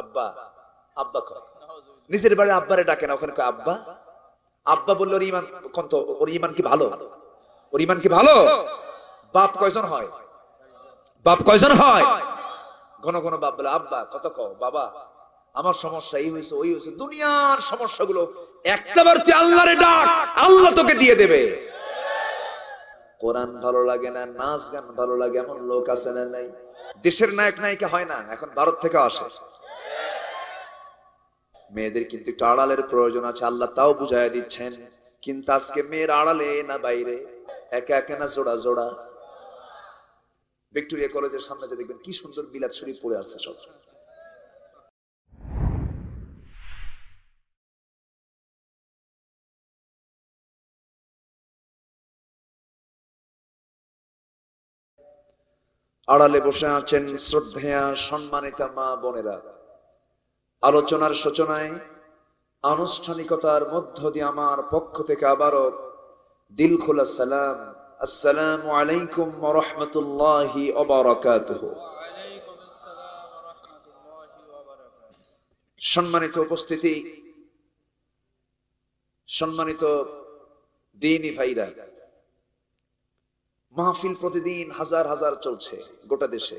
আব্বা আব্বা কয় নিজের বাড়ি আব্বারে ডাকে না ওখানে আব্বা আব্বা বললো ওর ইমান কোন তো ওর ইমান কি ভালো ওর ইমান কি ভালো বাপ কয়জন হয় বাপ কয়জন হয় ঘন ঘন বাপ বলে আব্বা কত কও বাবা আমার সমস্যা এই হয়েছে ওই হয়েছে দুনিয়ার সমস্যাগুলো একটা বার তুই আল্লাহরে ডাক আল্লাহ তোকে দিয়ে দেবে কোরআন ভালো লাগে না নাচ গান ভালো লাগে এমন লোক আছে না নাই দেশের নায়ক নায়িকা হয় না এখন ভারত থেকে আসে মেয়েদের কিন্তু একটু আড়ালের প্রয়োজন আছে আল্লাহ তাও বুঝাই দিচ্ছেন কিন্তু আজকে মেয়ের আড়ালে না বাইরে একা একা না জোড়া জোড়া ভিক্টোরিয়া কলেজের সামনে যে দেখবেন কি সুন্দর বিলাত শরীফ পড়ে আসছে সব আড়ালে বসে আছেন শ্রদ্ধেয়া সম্মানিতা মা বোনেরা আলোচনার সূচনায় আনুষ্ঠানিকতার মধ্য দিয়ে আমার পক্ষ থেকে আবারও দিল খোলা সালাম আসসালামু আলাইকুম রহমতুল্লাহি সম্মানিত উপস্থিতি সম্মানিত দিনী ভাইরা মাহফিল প্রতিদিন হাজার হাজার চলছে গোটা দেশে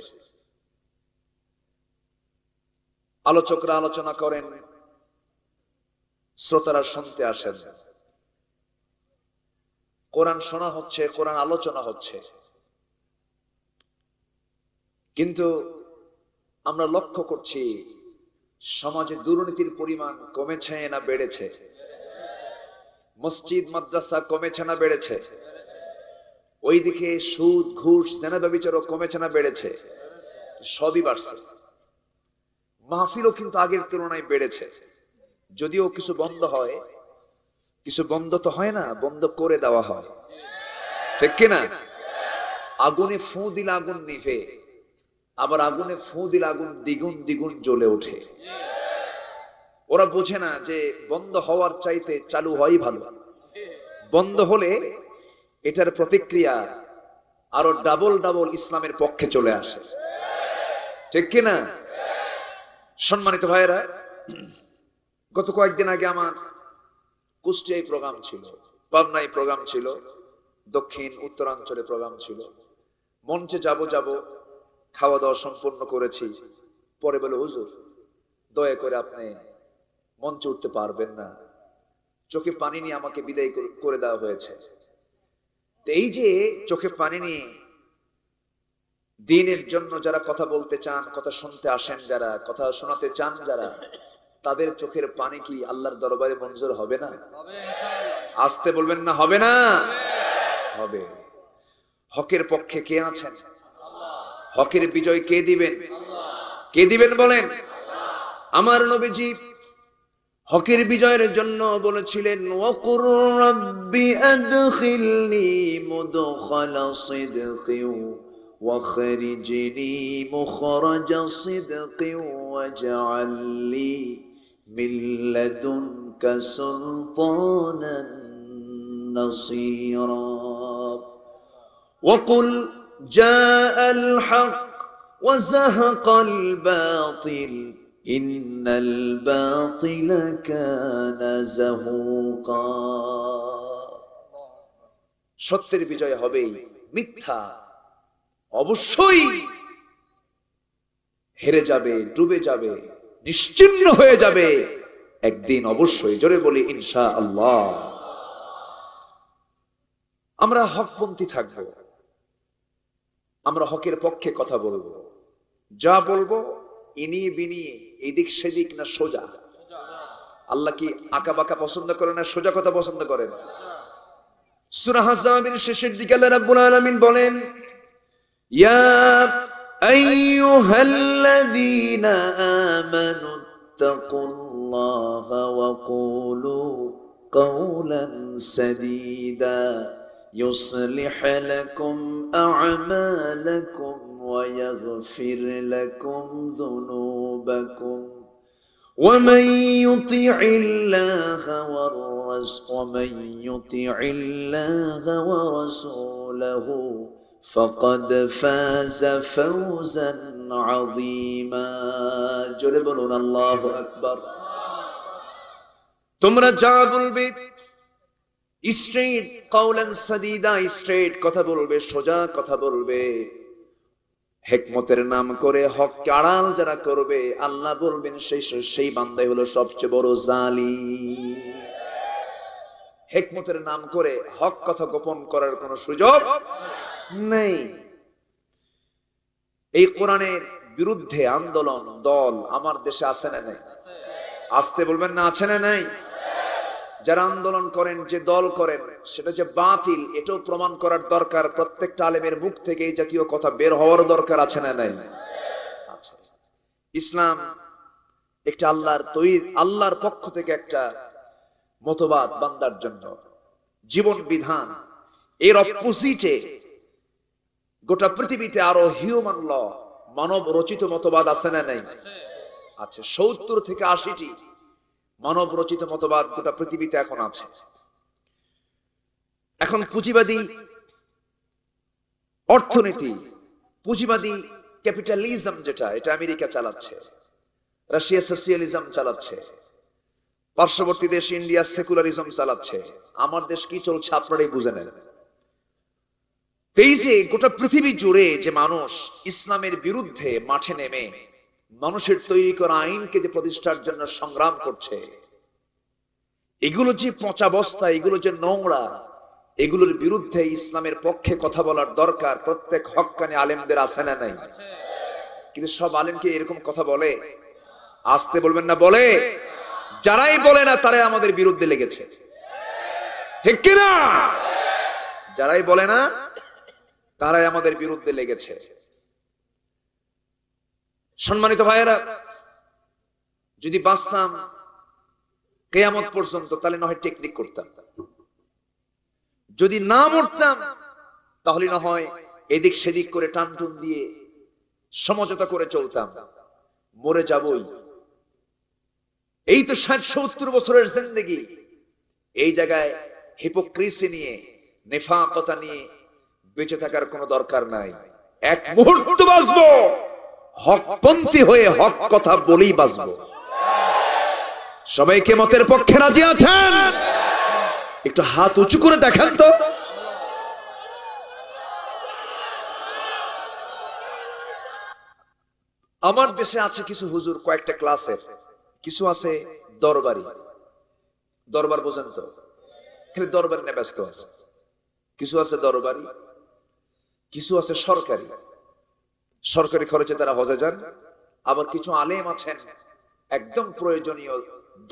আলোচকরা আলোচনা করেন শ্রোতারা শুনতে আসেন কোরআন শোনা হচ্ছে কোরআন আলোচনা হচ্ছে কিন্তু আমরা লক্ষ্য করছি সমাজে দুর্নীতির পরিমাণ কমেছে না বেড়েছে মসজিদ মাদ্রাসা কমেছে না বেড়েছে ওইদিকে সুদ ঘুষ সেনা ব্যবচারও কমেছে না বেড়েছে সবই বাড়ছে মাহফিলও কিন্তু আগের তুলনায় বেড়েছে যদিও কিছু বন্ধ হয় কিছু বন্ধ তো হয় না বন্ধ করে দেওয়া হয় ঠিক কিনা আগুনে ফু দিল আগুন নিভে আবার আগুনে ফু দিল আগুন দ্বিগুণ দ্বিগুণ জ্বলে ওঠে ওরা বোঝে না যে বন্ধ হওয়ার চাইতে চালু হয় ভালো বন্ধ হলে এটার প্রতিক্রিয়া আরো ডাবল ডাবল ইসলামের পক্ষে চলে আসে ঠিক কিনা সম্মানিত ভাইয়েরা গত কয়েকদিন আগে আমার কুষ্টিয়ায় প্রোগ্রাম ছিল পাবনায় প্রোগ্রাম ছিল দক্ষিণ উত্তরাঞ্চলে প্রোগ্রাম ছিল মঞ্চে যাব যাব খাওয়া দাওয়া সম্পন্ন করেছি পরে বলে হুজুর দয়া করে আপনি মঞ্চে উঠতে পারবেন না চোখে পানি নিয়ে আমাকে বিদায় করে দেওয়া হয়েছে এই যে চোখে পানি নিয়ে দিনের জন্য যারা কথা বলতে চান কথা শুনতে আসেন যারা কথা শোনাতে চান যারা তাদের চোখের পানি কি আল্লাহর দরবারে মঞ্জুর হবে না আসতে বলবেন না হবে না হবে হকের পক্ষে কে আছেন হকের বিজয় কে দিবেন কে দিবেন বলেন আমার নবীজি হকের বিজয়ের জন্য বলেছিলেন ওয়াকুর রাব্বি আদখিলনি মুদখালা সিদকিউ واخرج لي مخرج صدق واجعل لي من لدنك سلطانا نصيرا وقل جاء الحق وزهق الباطل ان الباطل كان زهوقا সত্যের বিজয় হবেই মিথ্যা অবশ্যই হেরে যাবে ডুবে যাবে নিশ্চিন্ন হয়ে যাবে একদিন অবশ্যই জোরে বলি ইনশা আল্লাহ আমরা হকপন্থী থাকব আমরা হকের পক্ষে কথা বলবো যা বলবো ইনি বিনি এদিক সেদিক না সোজা আল্লাহ কি আঁকা বাঁকা পছন্দ করে না সোজা কথা পছন্দ করে না সুরাহ শেষের দিকে আল্লাহ রাবুল আলমিন বলেন يا أيها الذين آمنوا اتقوا الله وقولوا قولا سديدا يصلح لكم أعمالكم ويغفر لكم ذنوبكم ومن يطع الله ورسوله ومن يطع الله ورسوله فقد فاز فوزا عظيما جل بلون الله أكبر তোমরা যা البيت স্ট্রেট কওলান সাদিদা স্ট্রেট কথা বলবে সোজা কথা বলবে হেকমতের নাম করে হক আড়াল যারা করবে আল্লাহ বলবেন সেই সেই বান্দাই হলো সবচেয়ে বড় জালি হেকমতের নাম করে হক কথা গোপন করার কোন সুযোগ নেই এই কোরআনের বিরুদ্ধে আন্দোলন দল আমার দেশে আছে না নেই আসতে বলবেন না আছে না নাই যারা আন্দোলন করেন যে দল করেন সেটা যে বাতিল এটাও প্রমাণ করার দরকার প্রত্যেকটা আলেমের মুখ থেকে এই জাতীয় কথা বের হওয়ার দরকার আছে না নাই ইসলাম একটা আল্লাহর তৈরি আল্লাহর পক্ষ থেকে একটা মতবাদ বান্দার জন্য জীবন বিধান এর অপোজিটে গোটা পৃথিবীতে আরো হিউম্যান ল মানব রচিত মতবাদ আছে না নেই আচ্ছা সত্তর থেকে আশিটি মানব রচিত মতবাদ গোটা পৃথিবীতে এখন আছে এখন পুঁজিবাদী অর্থনীতি পুঁজিবাদী ক্যাপিটালিজম যেটা এটা আমেরিকা চালাচ্ছে রাশিয়া সোশিয়ালিজম চালাচ্ছে পার্শ্ববর্তী দেশ ইন্ডিয়া সেকুলারিজম চালাচ্ছে আমার দেশ কি চলছে আপনারাই বুঝে নেন তেইশে গোটা পৃথিবী জুড়ে যে মানুষ ইসলামের বিরুদ্ধে মাঠে নেমে মানুষের তৈরি করা আইনকে যে প্রতিষ্ঠার জন্য সংগ্রাম করছে এগুলো যে পচাবস্থা এগুলো যে নোংরা এগুলোর বিরুদ্ধে ইসলামের পক্ষে কথা বলার দরকার প্রত্যেক হকানে আলেমদের আসে না নাই কিন্তু সব আলেমকে এরকম কথা বলে আসতে বলবেন না বলে যারাই বলে না তারাই আমাদের বিরুদ্ধে লেগেছে ঠিক কিনা যারাই বলে না তারাই আমাদের বিরুদ্ধে লেগেছে সম্মানিত ভাইয়েরা যদি বাঁচতাম কেয়ামত পর্যন্ত তাহলে না টেকনিক করতাম যদি না মরতাম তাহলে না হয় এদিক সেদিক করে টানটুন দিয়ে সমঝোতা করে চলতাম মরে যাবই এই তো ষাট সত্তর বছরের জিন্দগি এই জায়গায় হিপোক্রিসি নিয়ে নেফাকতা নিয়ে বেঁচে থাকার কোনো দরকার নাই এক মুহূর্ত বাঁচব হকপন্থী হয়ে হক কথা বলেই বাঁচব সবাইকে মতের পক্ষে রাজি আছেন একটু হাত উঁচু করে দেখেন তো আমার দেশে আছে কিছু হুজুর কয়েকটা ক্লাসে কিছু আছে দরবারি দরবার বোঝেন তো দরবার নিয়ে ব্যস্ত আছে কিছু আছে দরবারি কিছু আছে সরকারি সরকারি খরচে তারা হজে যান আবার কিছু আলেম আছেন একদম প্রয়োজনীয়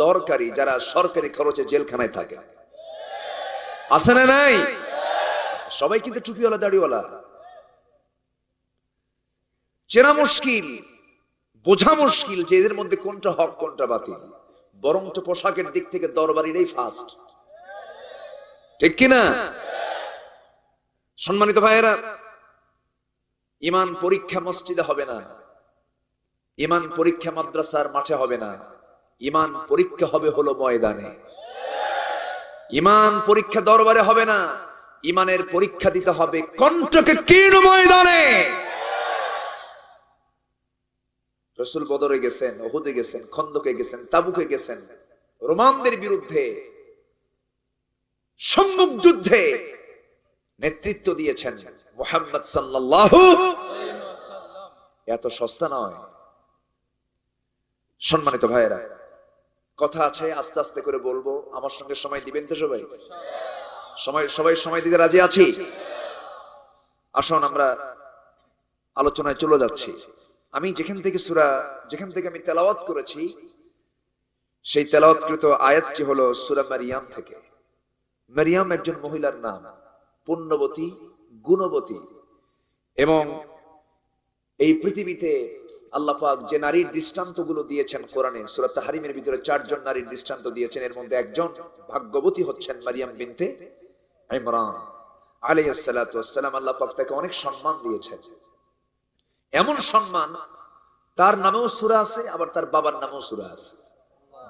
দরকারি যারা সরকারি খরচে জেলখানায় থাকে আছে না নাই সবাই কিন্তু টুপিওয়ালা দাড়িওয়ালা চেনা মুশকিল বোঝা মুশকিল যে এদের মধ্যে কোনটা হক কোনটা বাতিল বরং তো পোশাকের দিক থেকে দরবারিরাই ফার্স্ট ঠিক কিনা সম্মানিত ভাইয়েরা ইমান পরীক্ষা মসজিদে হবে না ইমান পরীক্ষা মাদ্রাসার মাঠে হবে না ইমান পরীক্ষা হবে হলো ময়দানে ইমান পরীক্ষা দরবারে হবে না ইমানের পরীক্ষা দিতে হবে কণ্ঠকে কীর্ণ ময়দানে রসুল বদরে গেছেন অহুদে গেছেন খন্দকে গেছেন তাবুকে গেছেন রোমানদের বিরুদ্ধে সম্মুখ যুদ্ধে নেতৃত্ব দিয়েছেন মোহাম্মদ সাল্লাহ এত সস্তা নয় সম্মানিত ভাইয়েরা কথা আছে আস্তে আস্তে করে বলবো আমার সঙ্গে সময় দিবেন তো সবাই সময় সবাই সময় দিতে রাজি আছি আসুন আমরা আলোচনায় চলে যাচ্ছি আমি যেখান থেকে সুরা যেখান থেকে আমি তেলাওয়াত করেছি সেই তেলাওয়াতকৃত আয়াতটি হলো সুরা মারিয়াম থেকে মারিয়াম একজন মহিলার নাম পুণ্যবতী গুণবতী এবং এই পৃথিবীতে আল্লাপাক যে নারীর দৃষ্টান্ত গুলো দিয়েছেন কোরআনে সুরাত হারিমের ভিতরে চারজন নারীর দৃষ্টান্ত দিয়েছেন এর মধ্যে একজন ভাগ্যবতী হচ্ছেন মারিয়াম বিনতে ইমরান আলাইসালাম আল্লাহ পাক তাকে অনেক সম্মান দিয়েছেন এমন সম্মান তার নামেও সুরা আছে আবার তার বাবার নামেও সুরা আছে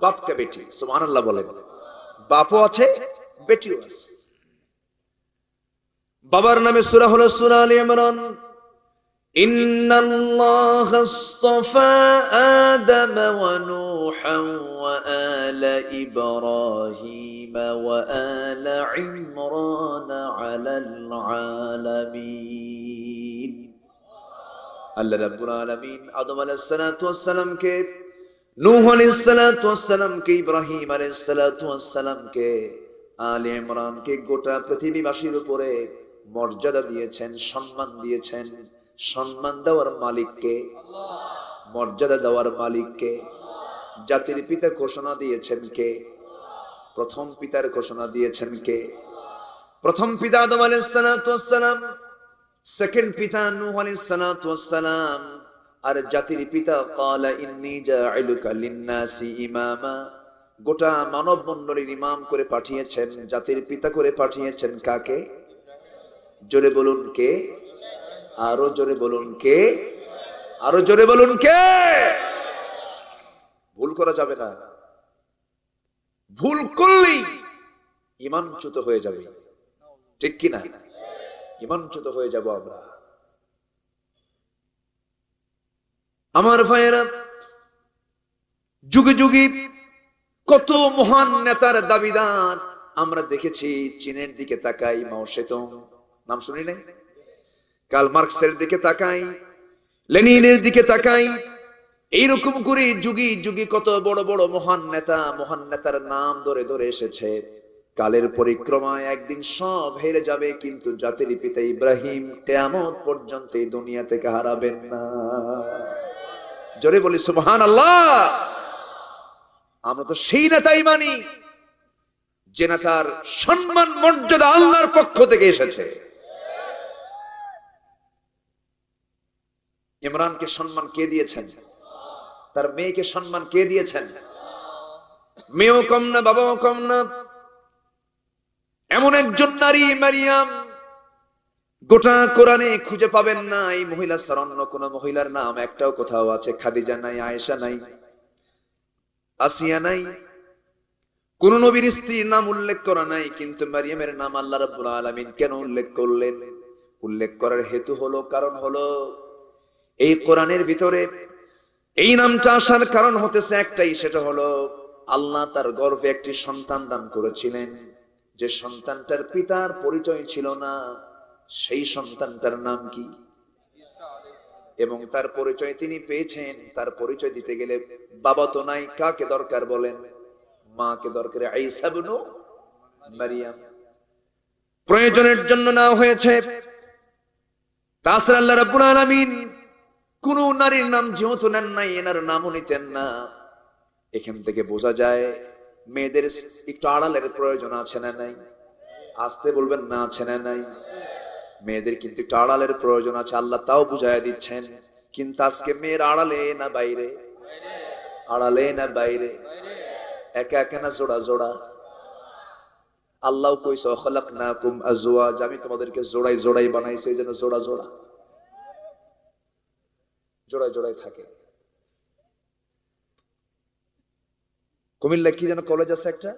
বাপকে বেটি সুমান আল্লাহ বলে বাপও আছে বেটিও আছে বাবার নামে সুরা হলো সুরা আলী ইমরান إن الله اصطفى آدم ونوحا وآل إبراهيم وآل عمران على العالمين আল্লাহ রাব্বুল আলামিন আদম আলাইহিস সালাতু ওয়াস সালামকে নূহ আলাইহিস সালাতু ওয়াস সালামকে ইব্রাহিম আলাইহিস সালাতু ওয়াস সালামকে আলে ইমরানকে গোটা পৃথিবীবাসীর উপরে মর্যাদা দিয়েছেন সম্মান দিয়েছেন সম্মান দেওয়ার মালিককে মর্যাদা দেওয়ার মালিককে জাতির পিতা ঘোষণা দিয়েছেন কে প্রথম পিতার ঘোষণা দিয়েছেন কে প্রথম পিতা আদম সালাম সেকেন্ড পিতা আলী সালাম আর জাতির পিতা কালা ইন্নি লিন্নাসি ইমামা গোটা মানব মন্ডলীর ইমাম করে পাঠিয়েছেন জাতির পিতা করে পাঠিয়েছেন কাকে জোরে বলুন কে আরো জোরে বলুন কে আরো জোরে বলুন কে ভুল করা যাবে না ভুল করলেই ইমানচ্যুত হয়ে যাবে ঠিক কি না ইমানচ্যুত হয়ে যাব আমরা আমার ভাইয়েরা যুগে যুগে কত মহান নেতার দাবিদার আমরা দেখেছি চীনের দিকে তাকাই মাও সেতম নাম শুনি নাই কাল মার্কসের দিকে তাকাই লেনিনের দিকে তাকাই এইরকম করে যুগি যুগি কত বড় বড় মহান নেতা মহান নেতার নাম ধরে ধরে এসেছে কালের পরিক্রমায় একদিন সব হেরে যাবে কিন্তু জাতির পিতা ইব্রাহিম কেয়ামত পর্যন্ত এই দুনিয়া থেকে হারাবেন না জোরে বলি সুবহান আল্লাহ আমরা তো সেই নেতাই মানি যে নেতার সম্মান মর্যাদা আল্লাহর পক্ষ থেকে এসেছে ইমরানকে সম্মান কে দিয়েছেন তার মেয়েকে সম্মান কে দিয়েছেন মেয়েও কম না বাবাও কম না এমন একজন নারী মারিয়াম গোটা কোরআনে খুঁজে পাবেন না এই মহিলা স্যার অন্য কোন মহিলার নাম একটাও কোথাও আছে খাদিজা নাই আয়েশা নাই আসিয়া নাই কোন নবীর স্ত্রীর নাম উল্লেখ করা নাই কিন্তু মারিয়ামের নাম আল্লাহ রাবুল আলামিন কেন উল্লেখ করলেন উল্লেখ করার হেতু হলো কারণ হলো এই কোরআনের ভিতরে এই নামটা আসার কারণ হতেছে একটাই সেটা হলো আল্লাহ তার গর্ভে একটি সন্তান দান করেছিলেন যে সন্তানটার পিতার পরিচয় ছিল না সেই সন্তানটার নাম কি এবং তার পরিচয় তিনি পেয়েছেন তার পরিচয় দিতে গেলে বাবা তো নাই কাকে দরকার বলেন মাকে দরকার মারিয়াম প্রয়োজনের জন্য না হয়েছে তাছাড়া আল্লাহ রাব্বুল আলামিন কোন নারীর নাম যেহেতু নেন নাই এনার নামও নিতেন না এখান থেকে বোঝা যায় মেয়েদের একটু আড়ালের প্রয়োজন আছে না নাই আসতে বলবেন না আছে না নাই মেয়েদের কিন্তু একটু আড়ালের প্রয়োজন আছে আল্লাহ তাও বুঝাই দিচ্ছেন কিন্তু আজকে মেয়ের আড়ালে না বাইরে আড়ালে না বাইরে একা একা না জোড়া জোড়া আল্লাহ কইস অখলাক না কুম আজওয়াজ আমি তোমাদেরকে জোড়াই জোড়াই বানাইছে এই জন্য জোড়া জোড়া জোড়ায় জোড়ায় থাকে কুমিল্লা কি যেন কলেজ আছে একটা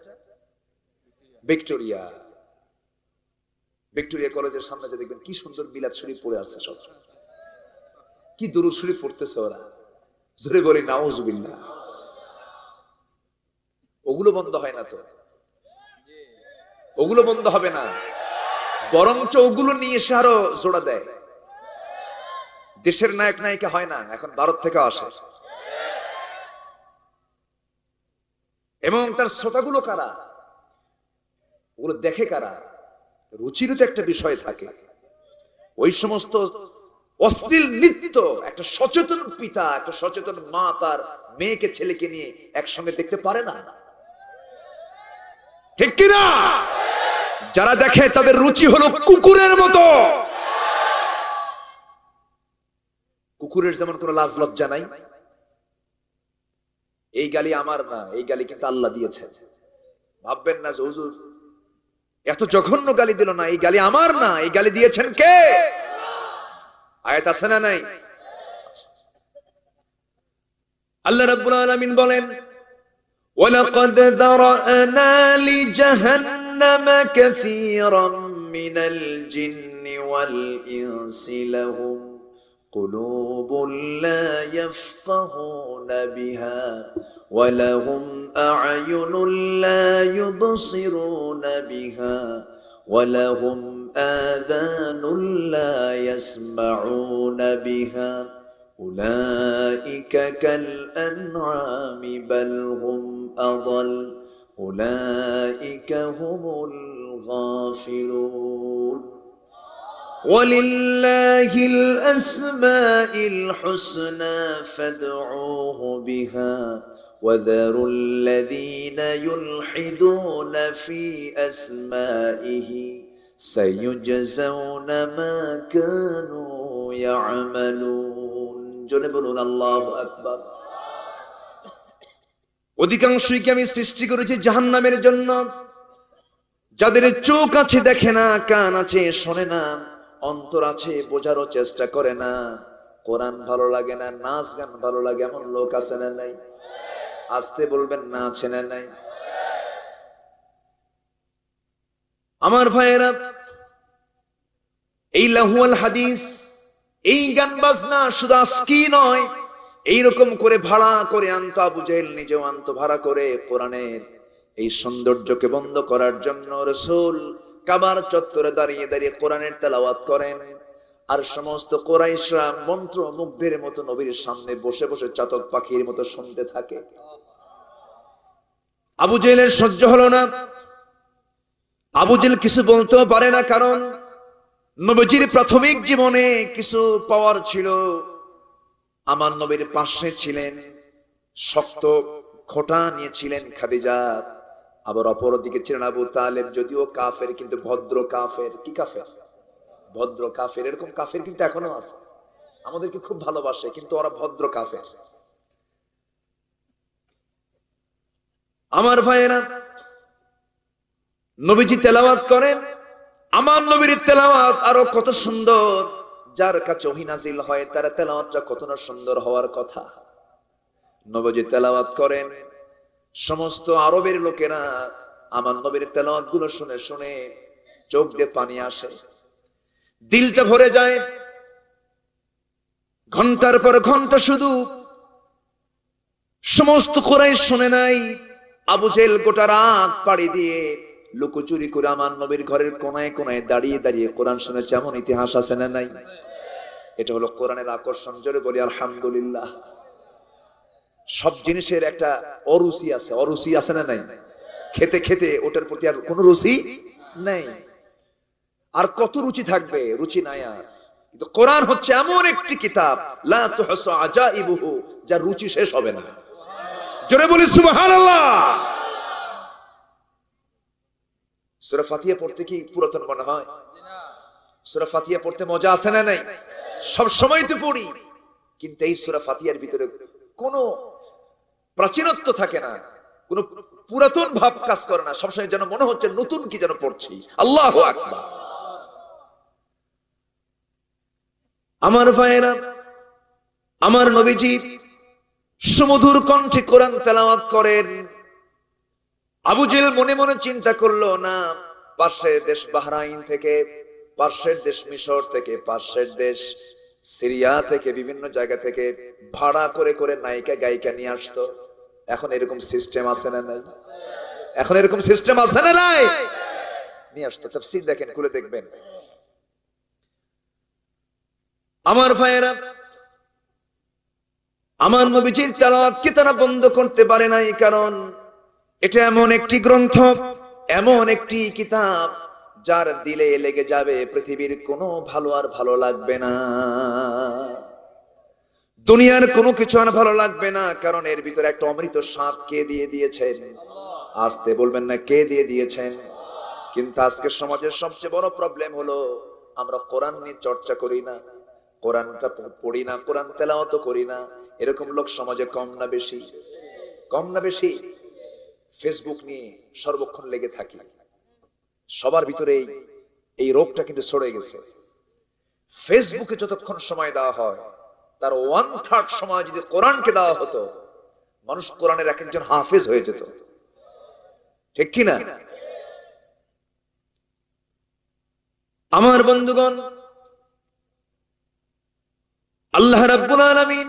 ভিক্টোরিয়া ভিক্টোরিয়া কলেজের সামনে যে দেখবেন কি সুন্দর বিলাত শরীফ পড়ে আসছে সব কি দুরুদ শরীফ পড়তেছে ওরা জোরে বলি নাউজুবিল্লা ওগুলো বন্ধ হয় না তো ওগুলো বন্ধ হবে না বরঞ্চ ওগুলো নিয়ে এসে আরো জোড়া দেয় দেশের নায়ক নায়িকা হয় না এখন ভারত থেকে আসে এবং তার শ্রোতাগুলো কারা ওগুলো দেখে কারা রুচির তো একটা বিষয় থাকে ওই সমস্ত অশ্লীল নৃত্য একটা সচেতন পিতা একটা সচেতন মা তার মেয়েকে ছেলেকে নিয়ে একসঙ্গে দেখতে পারে না ঠিক কিনা যারা দেখে তাদের রুচি হলো কুকুরের মতো কুকুরের যেমন কোনো লাজ লজ্জা নাই এই গালি আমার না এই গালি কিন্তু আল্লাহ দিয়েছে ভাববেন না হুজুর এত জঘন্য গালি দিল না এই গালি আমার না এই গালি দিয়েছেন কে আয়াত আছে না নাই আল্লাহ রাব্বুল আলামিন বলেন ওয়ালাকাদ যারানা লি লিজাহান্নাম কাসীরাম মিনাল জিন্নি ওয়াল ইনসি লাহুম قلوب لا يفقهون بها ولهم اعين لا يبصرون بها ولهم اذان لا يسمعون بها اولئك كالانعام بل هم اضل اولئك هم الغافلون ولله الأسماء الحسنى فادعوه بها وذروا الذين يلحدون في أسمائه سيجزون ما كانوا يعملون জনে বলুন আল্লাহ আকবার অধিকাংশই কি আমি সৃষ্টি করেছি জাহান্নামের জন্য যাদের চোখ আছে দেখে না কান আছে শোনে না অন্তর আছে বোঝারও চেষ্টা করে না কোরআন ভালো লাগে না নাচ গান ভালো লাগে এমন লোক আছে না নাই আসতে বলবেন না আছে না নাই আমার ভাইয়েরা এই লাহুয়াল হাদিস এই গান বাজনা শুধু আজকি নয় এইরকম করে ভাড়া করে আনতো আবু জাহেল নিজেও আনতো ভাড়া করে কোরআনের এই সৌন্দর্যকে বন্ধ করার জন্য রসুল কামার চত্বরে দাঁড়িয়ে দাঁড়িয়ে কোরআনের তেলাওয়াত করেন আর সমস্ত কোরাইশরা মন্ত্র মুগ্ধের মতো নবীর সামনে বসে বসে চাতক পাখির মতো শুনতে থাকে আবু জেলের সহ্য হলো না আবু জেল কিছু বলতেও পারে না কারণ নবীজির প্রাথমিক জীবনে কিছু পাওয়ার ছিল আমার নবীর পাশে ছিলেন শক্ত খোটা নিয়েছিলেন খাদিজা আবার অপরদিকে ছিলেন আবু তালেব যদিও কাফের কিন্তু ভদ্র কাফের কি কাফের ভদ্র কাফের এরকম কাফের কিন্তু এখনো আছে আমাদেরকে খুব ভালোবাসে কিন্তু ওরা ভদ্র কাফের আমার ভাইয়েরা নবীজি তেলাওয়াত করেন আমার নবীর তেলাওয়াত আরো কত সুন্দর যার কাছে অহিনাজিল হয় তার তেলাওয়াতটা কত না সুন্দর হওয়ার কথা নবজি তেলাওয়াত করেন সমস্ত আরবের লোকেরা আমার নবীর তেলাওয়াত গুলো শুনে শুনে চোখ দিয়ে পানি আসে দিলটা ভরে যায় ঘন্টার পর ঘন্টা শুধু সমস্ত কোরাই শুনে নাই আবু জেল গোটা রাত পাড়ি দিয়ে লুকোচুরি করে আমার নবীর ঘরের কোনায় কোনায় দাঁড়িয়ে দাঁড়িয়ে কোরআন শুনে যেমন ইতিহাস আছে না নাই এটা হলো কোরআনের আকর্ষণ জোরে বলি আলহামদুলিল্লাহ সব জিনিসের একটা অরুচি আছে অরুচি আছে না নাই খেতে খেতে ওটার প্রতি আর কোন রুচি নাই আর কত রুচি থাকবে রুচি নাই আর কিন্তু কোরআন হচ্ছে এমন একটি কিতাব যার রুচি শেষ হবে না জোরে বলি সুরা ফাতিয়া পড়তে কি পুরাতন মনে হয় সুরা ফাতিয়া পড়তে মজা আছে না নাই সব সময় তো পড়ি কিন্তু এই সুরা ফাতিয়ার ভিতরে কোনো প্রাচীনত্ব থাকে না কোন পুরাতন ভাব কাজ করে না সবসময় যেন মনে হচ্ছে নতুন কি যেন পড়ছি আল্লাহ আমার ভাইরা আমার নবীজি সুমধুর কণ্ঠে কোরআন তেলাওয়াত করেন আবুজেল মনে মনে চিন্তা করলো না পার্শ্বের দেশ বাহরাইন থেকে পার্শ্বের দেশ মিশর থেকে পার্শ্বের দেশ সিরিয়া থেকে বিভিন্ন জায়গা থেকে ভাড়া করে করে নায়িকা গায়িকা নিয়ে আসতো এখন এরকম সিস্টেম আছে না নাই এখন এরকম সিস্টেম আছে না নাই নিয়ে আসতো তফসির দেখেন খুলে দেখবেন আমার ভাইয়েরা আমার নবীজির কি তারা বন্ধ করতে পারে নাই কারণ এটা এমন একটি গ্রন্থ এমন একটি কিতাব যার দিলে লেগে যাবে পৃথিবীর কোনো ভালো আর ভালো লাগবে না দুনিয়ার কোনো কিছু আর ভালো লাগবে না কারণ এর ভিতরে একটা অমৃত সাপ কে দিয়ে দিয়েছেন আসতে বলবেন না কে দিয়ে দিয়েছেন কিন্তু আজকে সমাজের সবচেয়ে বড় প্রবলেম হলো আমরা কোরআন নিয়ে চর্চা করি না কোরআনটা পড়ি না কোরআন তেলাও তো করি না এরকম লোক সমাজে কম না বেশি কম না বেশি ফেসবুক নিয়ে সর্বক্ষণ লেগে থাকি সবার ভিতরে এই রোগটা কিন্তু সরে গেছে ফেসবুকে যতক্ষণ সময় দেওয়া হয় তার ওয়ান থার্ড সময় যদি কোরআনকে দেওয়া হতো মানুষ কোরআনের এক একজন হাফেজ হয়ে যেত ঠিক কিনা আমার বন্ধুগণ আল্লাহ রাব্বুল আলামিন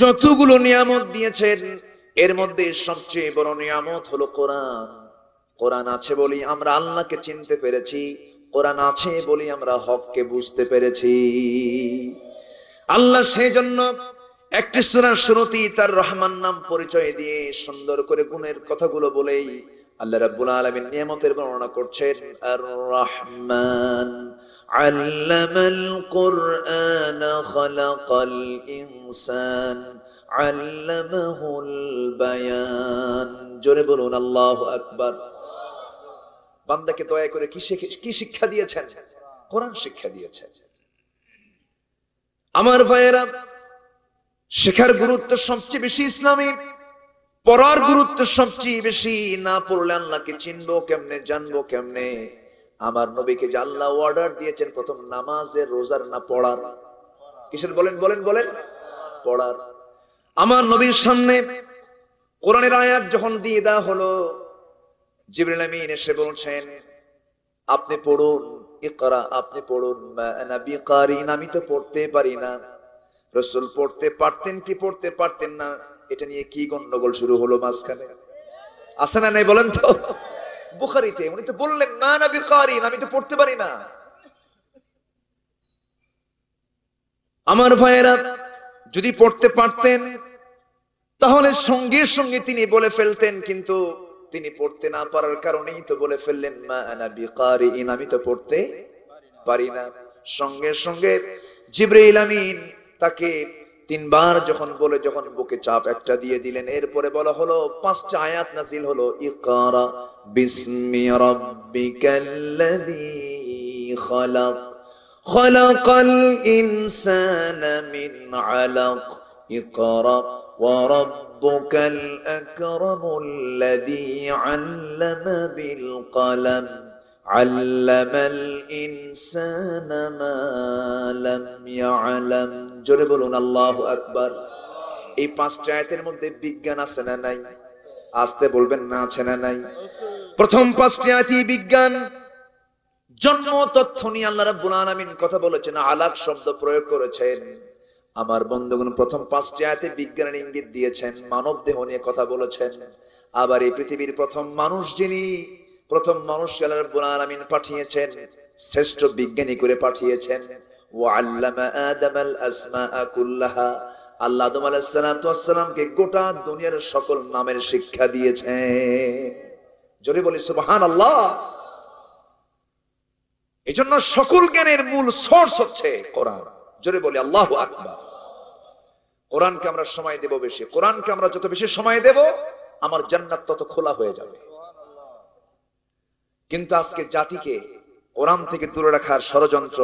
যতগুলো নিয়ামত দিয়েছেন এর মধ্যে সবচেয়ে বড় নিয়ামত হলো কোরআন কোরআন আছে বলি আমরা আল্লাহকে চিনতে পেরেছি কোরআন আছে বলি আমরা হককে বুঝতে পেরেছি আল্লাহ সেই জন্য একটি সুরার শ্রুতি তার রহমান নাম পরিচয় দিয়ে সুন্দর করে গুণের কথাগুলো বলেই আল্লাহ রাব্বুল আলামিন নিয়ামতের বর্ণনা করছেন আর রহমান আল্লামাল কুরআন খালাকাল ইনসান আল্লামাহুল বায়ান জোরে বলুন আল্লাহু আকবার বান্দাকে দয়া করে কি কি শিক্ষা দিয়েছেন কোরআন শিক্ষা দিয়েছেন আমার ভাইয়েরা শেখার গুরুত্ব সবচেয়ে বেশি ইসলামী পড়ার গুরুত্ব সবচেয়ে বেশি না পড়লে আল্লাহকে চিনবো কেমনে জানবো কেমনে আমার নবীকে যে আল্লাহ অর্ডার দিয়েছেন প্রথম নামাজের রোজার না পড়ার কিসের বলেন বলেন বলেন পড়ার আমার নবীর সামনে কোরআনের আয়াত যখন দিয়ে দেওয়া হলো জিবরুল আমিন এসে বলছেন আপনি পড়ুন ইকরা আপনি পড়ুন নবী কারিন আমি তো পড়তে পারি না রসুল পড়তে পারতেন কি পড়তে পারতেন না এটা নিয়ে কি গন্ডগোল শুরু হলো মাঝখানে আসে না নাই বলেন তো বুখারিতে উনি তো বললেন না নবী কারিন আমি তো পড়তে পারি না আমার ভাইয়েরা যদি পড়তে পারতেন তাহলে সঙ্গে সঙ্গে তিনি বলে ফেলতেন কিন্তু তিনি পড়তে না পারার কারণেই তো বলে ফেললেন মা আনা বিকারিন আমি তো পড়তে পারি না সঙ্গে সঙ্গে জিব্রাইল আমিন তাকে তিনবার যখন বলে যখন বুকে চাপ একটা দিয়ে দিলেন এরপরে বলা হলো পাঁচটা আয়াত নাজিল হলো ইকারা বিসমি রাব্বিকাল্লাযী খালাক খালাকাল ইনসানা মিন আলাক ইকরা ওয়া ربك الأكرم الذي علم بالقلم علم الإنسان ما لم يعلم জোরে বলুন আল্লাহ আকবার এই পাঁচটা আয়াতের মধ্যে বিজ্ঞান আছে না নাই আসতে বলবেন না আছে না নাই প্রথম পাঁচটি আয়াতই বিজ্ঞান জন্ম তথ্য নিয়ে আল্লাহ রাব্বুল আলামিন কথা বলেছেন আলাক শব্দ প্রয়োগ করেছেন আমার বন্ধুগণ প্রথম পাঁচটি আয়তে বিজ্ঞানের ইঙ্গিত দিয়েছেন মানব দেহ নিয়ে কথা বলেছেন আবার এই পৃথিবীর প্রথম মানুষ যিনি প্রথম মানুষ আলামিন পাঠিয়েছেন শ্রেষ্ঠ বিজ্ঞানী করে পাঠিয়েছেন ও আল্লাহ গোটা দুনিয়ার সকল নামের শিক্ষা দিয়েছেন জোরে বলি সুবহান আল্লাহ সকল জ্ঞানের মূল সোর্স হচ্ছে করা জোরে বলি আল্লাহ কোরআনকে আমরা সময় দেব বেশি কোরআনকে আমরা যত বেশি সময় দেব আমার জান্নাত তত খোলা হয়ে যাবে কিন্তু আজকে জাতিকে কোরআন থেকে দূরে রাখার ষড়যন্ত্র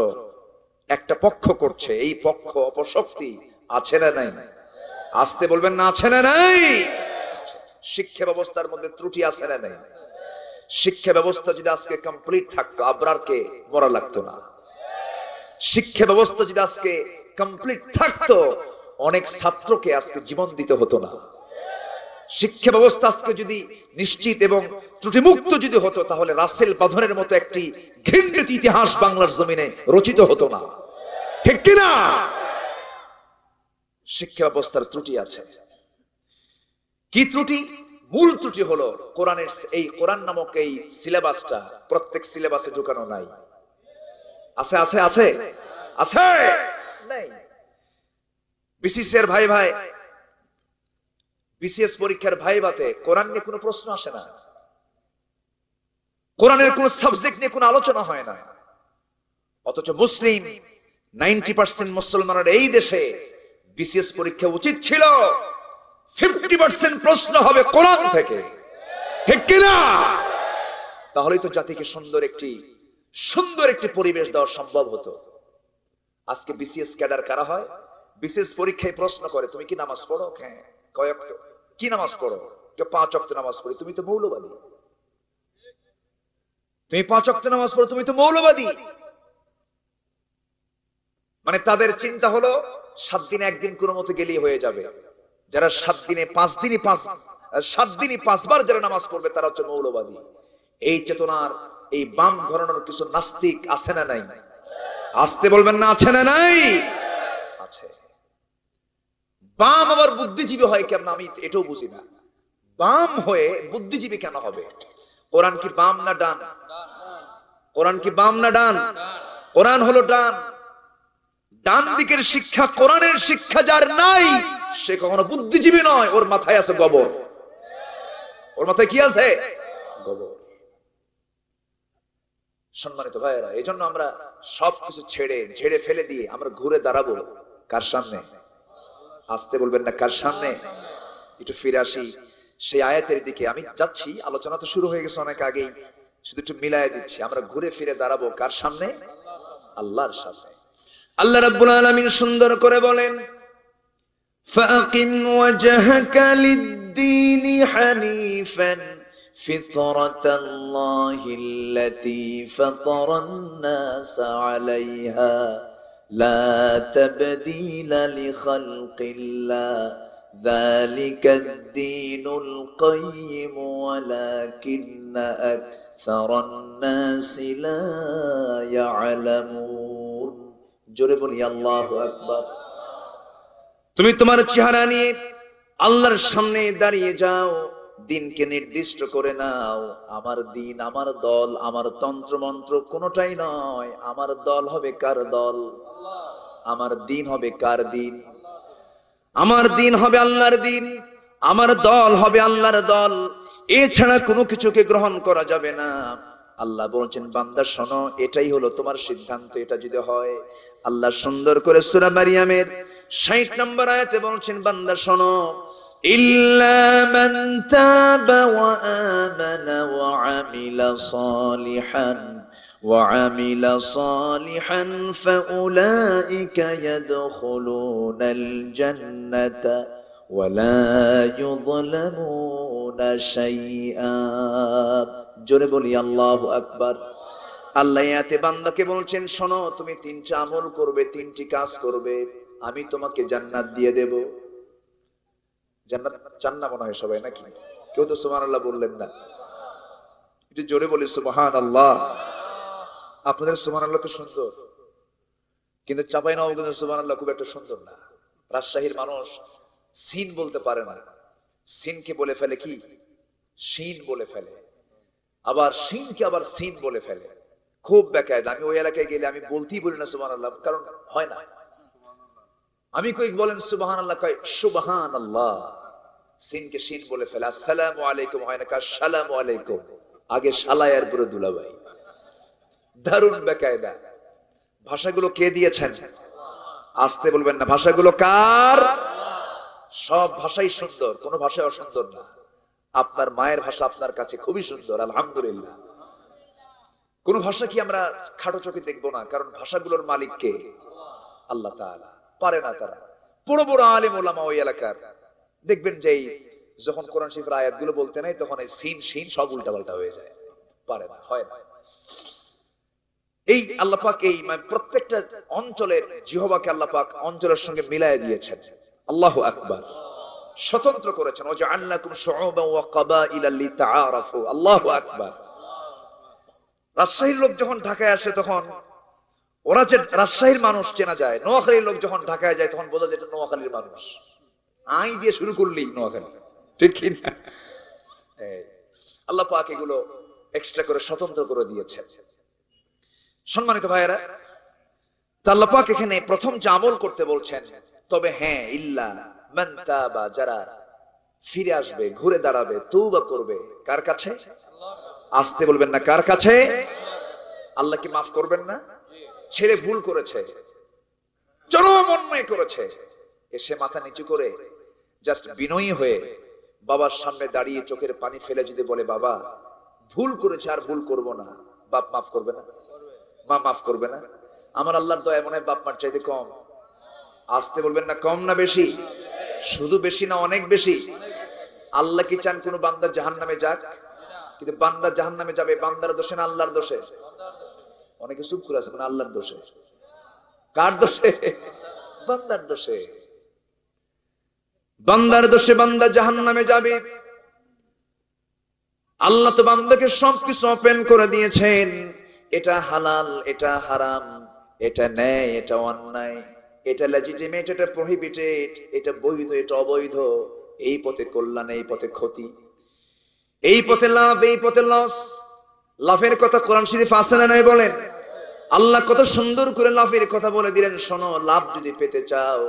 একটা পক্ষ করছে এই পক্ষ অপশক্তি আছে না নাই আসতে বলবেন না আছে না নাই শিক্ষা ব্যবস্থার মধ্যে ত্রুটি আছে না নাই শিক্ষা ব্যবস্থা যদি আজকে কমপ্লিট থাকতো আবরারকে মরা লাগতো না শিক্ষা ব্যবস্থা যদি আজকে কমপ্লিট থাকতো অনেক ছাত্রকে আজকে জীবন দিতে হতো না শিক্ষা ব্যবস্থা আজকে যদি নিশ্চিত এবং ত্রুটিমুক্ত যদি হতো তাহলে রাসেল বাঁধনের মতো একটি ঘৃণিত ইতিহাস বাংলার জমিনে রচিত হতো না ঠিক কিনা শিক্ষা ব্যবস্থার ত্রুটি আছে কি ত্রুটি মূল ত্রুটি হলো কোরআনের এই কোরআন নামক এই সিলেবাসটা প্রত্যেক সিলেবাসে ঢুকানো নাই আছে আছে আছে আছে নাই বিসিসিএর ভাই ভাই বিসিএস পরীক্ষার ভাই ভাইবাতে কোরআন নিয়ে কোনো প্রশ্ন আসে না কোরআনের কোন সাবজেক্ট নিয়ে কোনো আলোচনা হয় না অথচ মুসলিম নাইনটি পার্সেন্ট মুসলমানের এই দেশে বিসিএস পরীক্ষা উচিত ছিল ফিফটি পার্সেন্ট প্রশ্ন হবে কোরআন থেকে ঠিক কিনা তাহলেই তো জাতিকে সুন্দর একটি সুন্দর একটি পরিবেশ দেওয়া সম্ভব হতো আজকে বিসিএস ক্যাডার কারা হয় বিশেষ পরীক্ষায় প্রশ্ন করে তুমি কি নামাজ পড়ো হ্যাঁ কয়েক কি নামাজ পড়ো কেউ পাঁচ অক্ত নামাজ পড়ি তুমি তো মৌলবাদী তুমি পাঁচ অক্ত নামাজ পড়ো তুমি তো মৌলবাদী মানে তাদের চিন্তা হলো সাত দিনে একদিন কোনো মতো গেলেই হয়ে যাবে যারা সাত দিনে পাঁচ দিনই পাঁচ সাত দিনই পাঁচবার যারা নামাজ পড়বে তারা হচ্ছে মৌলবাদী এই চেতনার এই বাম ঘরানোর কিছু নাস্তিক আছে না নাই আসতে বলবেন না আছে না নাই আছে বাম আবার বুদ্ধিজীবী হয় কেন আমি এটাও বুঝি না বাম হয়ে বুদ্ধিজীবী কেন হবে কোরআন কি বাম না ডান কোরআন কি বাম না ডান কোরআন হলো ডান ডান দিকের শিক্ষা কোরআনের শিক্ষা যার নাই সে কখনো বুদ্ধিজীবী নয় ওর মাথায় আছে গবর ওর মাথায় কি আছে গবর সম্মানিত ভাইয়েরা এই জন্য আমরা সবকিছু ছেড়ে ঝেড়ে ফেলে দিয়ে আমরা ঘুরে দাঁড়াবো কার সামনে আসতে বলবেন না কার সামনে একটু ফিরে আসি সেই আয়াতের দিকে আমি যাচ্ছি আলোচনা তো শুরু হয়ে গেছে অনেক আগেই শুধু একটু মিলাই দিচ্ছি আমরা ঘুরে ফিরে দাঁড়াবো কার সামনে আল্লাহর সামনে আল্লাহ রাব্বুল আলামিন সুন্দর করে বলেন ফাকিম ওয়াজহাকা হানিফান فطرة الله التي فطر الناس لا تبديل لخلق الله ذلك الدين القيم ولكن أكثر الناس لا يعلمون جرب يا الله أكبر তুমি তোমার চেহারা নিয়ে আল্লাহর সামনে দাঁড়িয়ে যাও দিনকে নির্দিষ্ট করে নাও আমার দিন আমার দল আমার তন্ত্রমন্ত্র কোনোটাই নয় আমার দল হবে কার দল আমার দিন হবে কার দিন আমার দিন হবে আল্লাহর দিন আমার দল হবে আল্লাহর দল এছাড়া কোনো কিছুকে গ্রহণ করা যাবে না আল্লাহ বলছেন বান্দা শোনো এটাই হলো তোমার সিদ্ধান্ত এটা যদি হয় আল্লাহ সুন্দর করে সুরা মারিয়ামের ষাট নম্বর আয়াতে বলছেন বান্দা শোনো إلا من تاب وآمن وعمل صالحا وعمل صالحا فأولئك يدخلون الجنة ولا يظلمون شيئا জোরে বলি আল্লাহ আকবর আল্লাহ ইয়াতে বান্দাকে বলছেন শোনো তুমি তিনটা আমল করবে তিনটি কাজ করবে আমি তোমাকে জান্নাত দিয়ে দেবো জান্নাত চান না মনে হয় সবাই নাকি কেউ তো সুমান আল্লাহ বললেন না এটা জোরে বলি সুবাহান আল্লাহ আপনাদের সুমান আল্লাহ তো সুন্দর কিন্তু চাপাই নবাবগঞ্জের সুমান আল্লাহ খুব একটা সুন্দর না রাজশাহীর মানুষ সিন বলতে পারে না সিনকে বলে ফেলে কি সিন বলে ফেলে আবার সিনকে আবার সিন বলে ফেলে খুব বেকায়দা আমি ওই এলাকায় গেলে আমি বলতেই বলি না সুমান আল্লাহ কারণ হয় না আমি কই বলেন সুবাহান আল্লাহ কয় সুবাহান আল্লাহ সিনকে সিন বলে ফেলা আসসালাম আলাইকুম আয়নাকা সালাম আলাইকুম আগে সালায়ার পুরো দুলাবাই দারুণ বেকায়দা ভাষাগুলো কে দিয়েছেন আসতে বলবেন না ভাষাগুলো কার সব ভাষাই সুন্দর কোনো ভাষায় অসুন্দর না আপনার মায়ের ভাষা আপনার কাছে খুবই সুন্দর আলহামদুলিল্লাহ কোন ভাষা কি আমরা খাটো চোখে দেখবো না কারণ ভাষাগুলোর মালিককে আল্লাহ তাআলা পারে না তারা বড় বড় আলিম ওলামা ওই এলাকার দেখবেন যে যখন কোরআন শিফের গুলো বলতে নাই তখন এই সিন সিন সব উল্টা পাল্টা হয়ে যায় পারে না হয় না এই আল্লাপাক এই মানে প্রত্যেকটা অঞ্চলের জিহবাকে আল্লাপাক অঞ্চলের সঙ্গে মিলাই দিয়েছেন আল্লাহ আকবার স্বতন্ত্র করেছেন ওয়া জাআলনাকুম শুউবান ওয়া কাবাইলা লিতাআরাফু আল্লাহু আকবার রাজশাহীর লোক যখন ঢাকায় আসে তখন ওরা যে রাজশাহীর মানুষ চেনা যায় নোয়াখালীর লোক যখন ঢাকায় যায় তখন বোঝা যায় নোয়াখালীর মানুষ আই দিয়ে শুরু করলি নোয়াখালী ঠিক না আল্লাহ পাক এগুলো এক্সট্রা করে স্বতন্ত্র করে দিয়েছে সম্মানিত ভাইয়েরা আল্লাহ পাক এখানে প্রথম যে আমল করতে বলছেন তবে হ্যাঁ ইল্লা মান তাবা যারা ফিরে আসবে ঘুরে দাঁড়াবে তৌবা করবে কার কাছে আসতে বলবেন না কার কাছে আল্লাহ কি মাফ করবেন না ছেড়ে ভুল করেছে চরম অন্যায় করেছে এসে মাথা নিচু করে জাস্ট বিনয়ী হয়ে বাবার সামনে দাঁড়িয়ে চোখের পানি ফেলে যদি বলে বাবা ভুল করেছে আর ভুল করব না বাপ মাফ করবে না মা মাফ করবে না আমার আল্লাহর তো এমন বাপ মার চাইতে কম আসতে বলবেন না কম না বেশি শুধু বেশি না অনেক বেশি আল্লাহ কি চান কোনো বান্দা জাহান নামে যাক কিন্তু বান্দা জাহান নামে যাবে বান্দার দোষে না আল্লাহর দোষে অনেকে চুপ করে আছে মানে আল্লাহর দোষে কার দোষে বান্দার দোষে বান্দার দোষে বান্দা জাহান নামে যাবে আল্লাহ তো বান্দাকে সবকিছু ওপেন করে দিয়েছেন এটা হালাল এটা হারাম এটা নেয় এটা অন্যায় এটা লেজিটিমেট এটা প্রহিবিটেড এটা বৈধ এটা অবৈধ এই পথে কল্যাণ এই পথে ক্ষতি এই পথে লাভ এই পথে লস লাভের কথা কোরআন শরীফ আসে নাই বলেন আল্লাহ কত সুন্দর করে লাভের কথা বলে দিলেন শোনো লাভ যদি পেতে চাও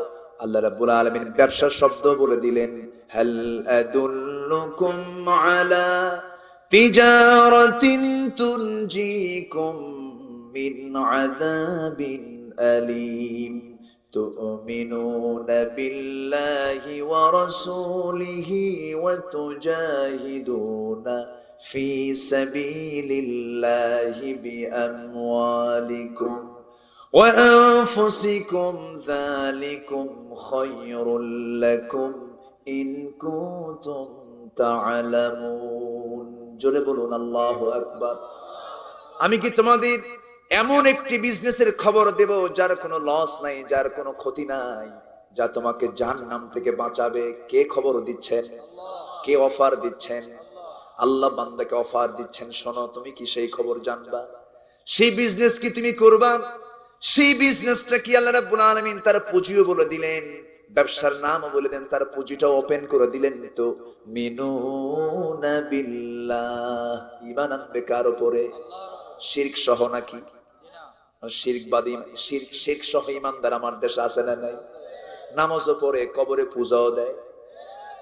আল্লাহ রাব্বুল আলামিন ব্যবসার শব্দ বলে দিলেন হাল আদুল্লুকুম আলা তিজারাতিন তুনজিকুম মিন আযাবিন আলিম تؤمنون بالله ورسوله وتجاهدون في سبيل الله بأموالكم وأنفسكم ذلكم خير لكم إن كنتم تعلمون বলুন আল্লাহ أكبر আমি কি তোমাদের এমন একটি বিজনেসের খবর দেব যার কোনো লস নাই যার কোনো ক্ষতি নাই যা তোমাকে নাম থেকে বাঁচাবে কে খবর দিচ্ছেন কে অফার দিচ্ছেন আল্লাহ বান্দাকে অফার দিচ্ছেন শোনো তুমি কি সেই খবর জানবা সেই বিজনেস কি তুমি করবা সেই বিজনেসটা কি আল্লাহ রাব্বুল আলামিন তার পুঁজিও বলে দিলেন ব্যবসার নামও বলে দেন তার পুঁজিটা ওপেন করে দিলেন তো মিনুনা বিল্লাহ ইমান আনবে কার উপরে শিরক সহ নাকি শিরকবাদী শিরক শিরক সহ ইমানদার আমার দেশে আছে না নাই নামাজও পড়ে কবরে পূজাও দেয়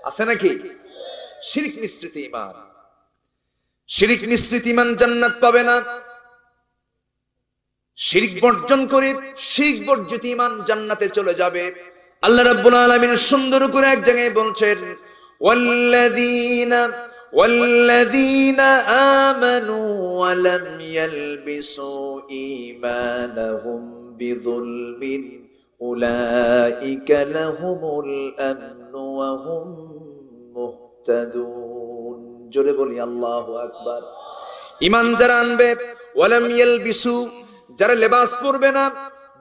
আছে নাকি শিরক মিশ্রিত ইমান শিরিক মিশ্রিত ইমান জান্নাত পাবে না শিরিক বর্জন করে শিরিক বর্জিত ইমান জান্নাতে চলে যাবে আল্লাহ রাব্বুল আলামিন সুন্দর করে এক জায়গায় বলছেন ওয়াল্লাযীনা ওয়াল্লাযীনা আমানু ওয়া লাম ইয়ালবিসু ঈমানাহুম বিযুলমিন উলাইকা লাহুমুল لهم ওয়া হুম মুহতাদুন জোরে বলি আল্লাহ আকবার ইমান যারা আনবে ওয়ালাম যারা লেবাস পরবে না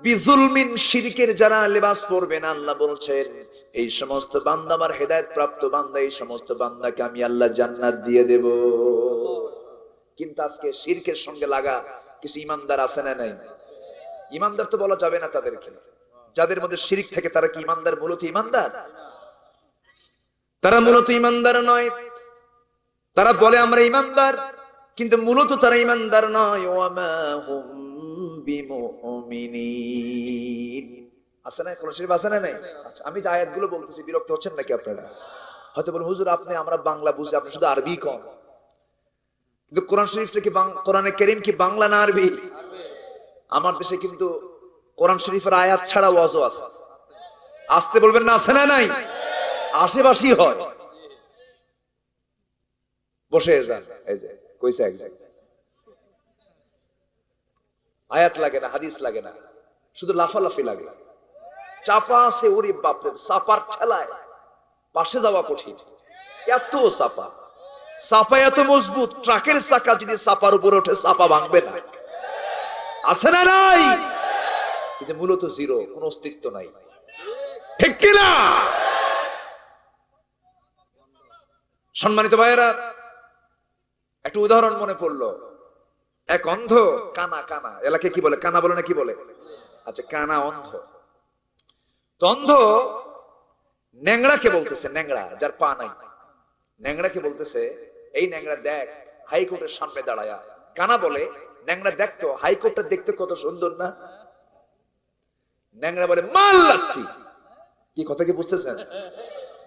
বিজুলমিন শিরিকের যারা লেবাস পরবে না আল্লাহ বলছেন এই সমস্ত বান্দা আমার প্রাপ্ত বান্দা এই সমস্ত বান্দাকে আমি আল্লাহ জান্নাত দিয়ে দেব কিন্তু আজকে শিরকের সঙ্গে লাগা কিছু ইমানদার আছে না নাই ইমানদার তো বলা যাবে না তাদেরকে যাদের মধ্যে শিরিক থেকে তারা কি ইমানদার মূলত ইমানদার তারা মূলত ইমানদার নয় তারা বলে আমরা ইমানদার কিন্তু মূলত তারা ইমানদার নয় আচ্ছা, বলতেছি বিরক্ত হচ্ছেন নাকি আপনারা হয়তো বলেন হুজুর আপনি আমরা বাংলা বুঝি আপনি শুধু আরবি কম কিন্তু কোরআন শরীফটা কি কোরআনে কেরিম কি বাংলা না আরবি আমার দেশে কিন্তু কোরআন শরীফের আয়াত ছাড়া ওয়াজও আছে আসতে বলবেন না আসে না নাই আশেপাশেই হয় বসে যান এই যে কইছে একজন আয়াত লাগে না হাদিস লাগে না শুধু লাফালাফি লাগে চাপা আছে ওরে বাপরে চাপার ঠেলায় পাশে যাওয়া কঠিন এত চাপা সাফা এত মজবুত ট্রাকের চাকা যদি চাপার উপরে ওঠে চাপা ভাঙবে না আছে না নাই কিন্তু মূলত জিরো কোন অস্তিত্ব নাই ঠিক কিনা সম্মানিত ভাইয়েরা একটা উদাহরণ মনে পড়লো এক অন্ধ কানা কানা এলাকে কি বলে কানা বলে না কি বলে আচ্ছা কানা অন্ধ তো অন্ধ ন্যাংড়াকে বলতেছে ন্যাংড়া যার পা নাই ন্যাংড়াকে বলতেছে এই ন্যাংড়া দেখ হাইকোর্টের সামনে দাঁড়ায় কানা বলে ন্যাংড়া দেখতো হাইকোর্টটা দেখতে কত সুন্দর না ন্যাংড়া বলে মাল লাগতি কি কথা কি বুঝতেছেন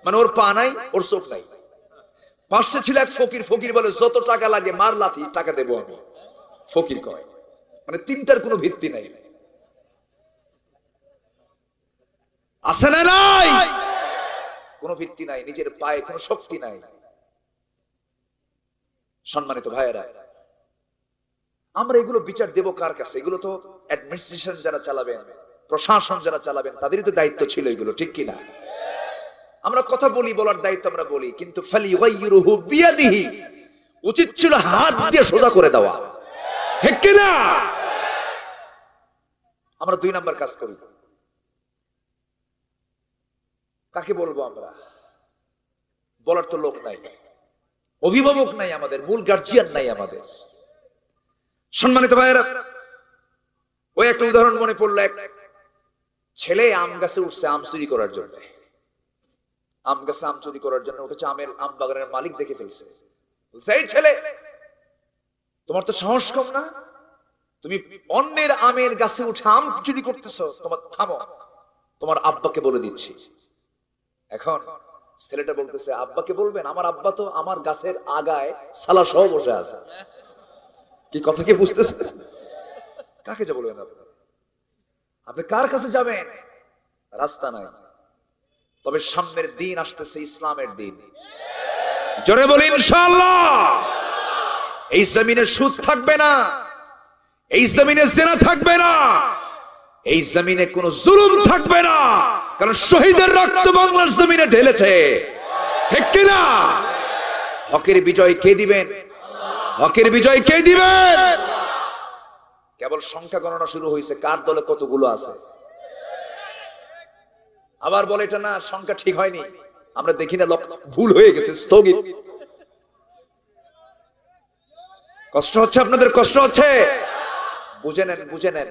মানে ওর পা নাই ওর চোখ নাই পাশে ছিল এক ফকির ফকির বলে যত টাকা লাগে মার লাথি টাকা দেবো আমি ফকির কয় মানে তিনটার কোনো ভিত্তি নাই আছে না নাই কোনো ভিত্তি নাই নিজের পায়ে কোনো শক্তি নাই সম্মানিত ভাইয়েরা আমরা এগুলো বিচার দেব কার কাছে এগুলো তো অ্যাডমিনিস্ট্রেশন যারা চালাবেন প্রশাসন যারা চালাবেন তাদেরই তো দায়িত্ব ছিল এগুলো ঠিক কিনা আমরা কথা বলি বলার দায়িত্ব আমরা বলি কিন্তু উচিত ছিল হাত দিয়ে সোজা করে দেওয়া ঠিক কিনা আমরা দুই নাম্বার কাজ করি কাকে বলবো আমরা বলার তো লোক নাই অভিভাবক নাই আমাদের মূল গার্জিয়ান নাই আমাদের সম্মানিত ভাইয়েরা ওই একটা উদাহরণ মনে পড়লো এক ছেলে আম গাছে উঠছে আম চুরি করার জন্য আম গাছে আম চুরি করার জন্য ওকে আমের আম বাগানের মালিক দেখে ফেলছে বলছে এই ছেলে তোমার তো সাহস কম না তুমি অন্যের আমের গাছে উঠে আম চুরি করতেছ তোমার থামো তোমার আব্বাকে বলে দিচ্ছি এখন ছেলেটা বলতেছে আব্বাকে বলবেন আমার আব্বা তো আমার গাছের আগায় সালা সহ বসে আছে কি কথা কি বুঝতেছে কাকে যা বলবেন আপনি আপনি কার কাছে যাবেন রাস্তা নাই তবে সামনের দিন আসতেছে ইসলামের দিন জোরে বলি ইনশাল্লাহ এই জমিনে সুদ থাকবে না এই জমিনে জেনা থাকবে না এই জমিনে কোন জুলুম থাকবে না কারণ শহীদের রক্ত বাংলার জমিনে ঢেলেছে ঠিক কিনা হকের বিজয় কে দিবেন হকের বিজয় কে দিবেন কেবল সংখ্যা গণনা শুরু হয়েছে কার দলে কতগুলো আছে আবার বলে এটা না সংখ্যা ঠিক হয়নি আমরা দেখি না ভুল হয়ে গেছে স্থগিত কষ্ট হচ্ছে আপনাদের কষ্ট হচ্ছে বুঝে নেন বুঝে নেন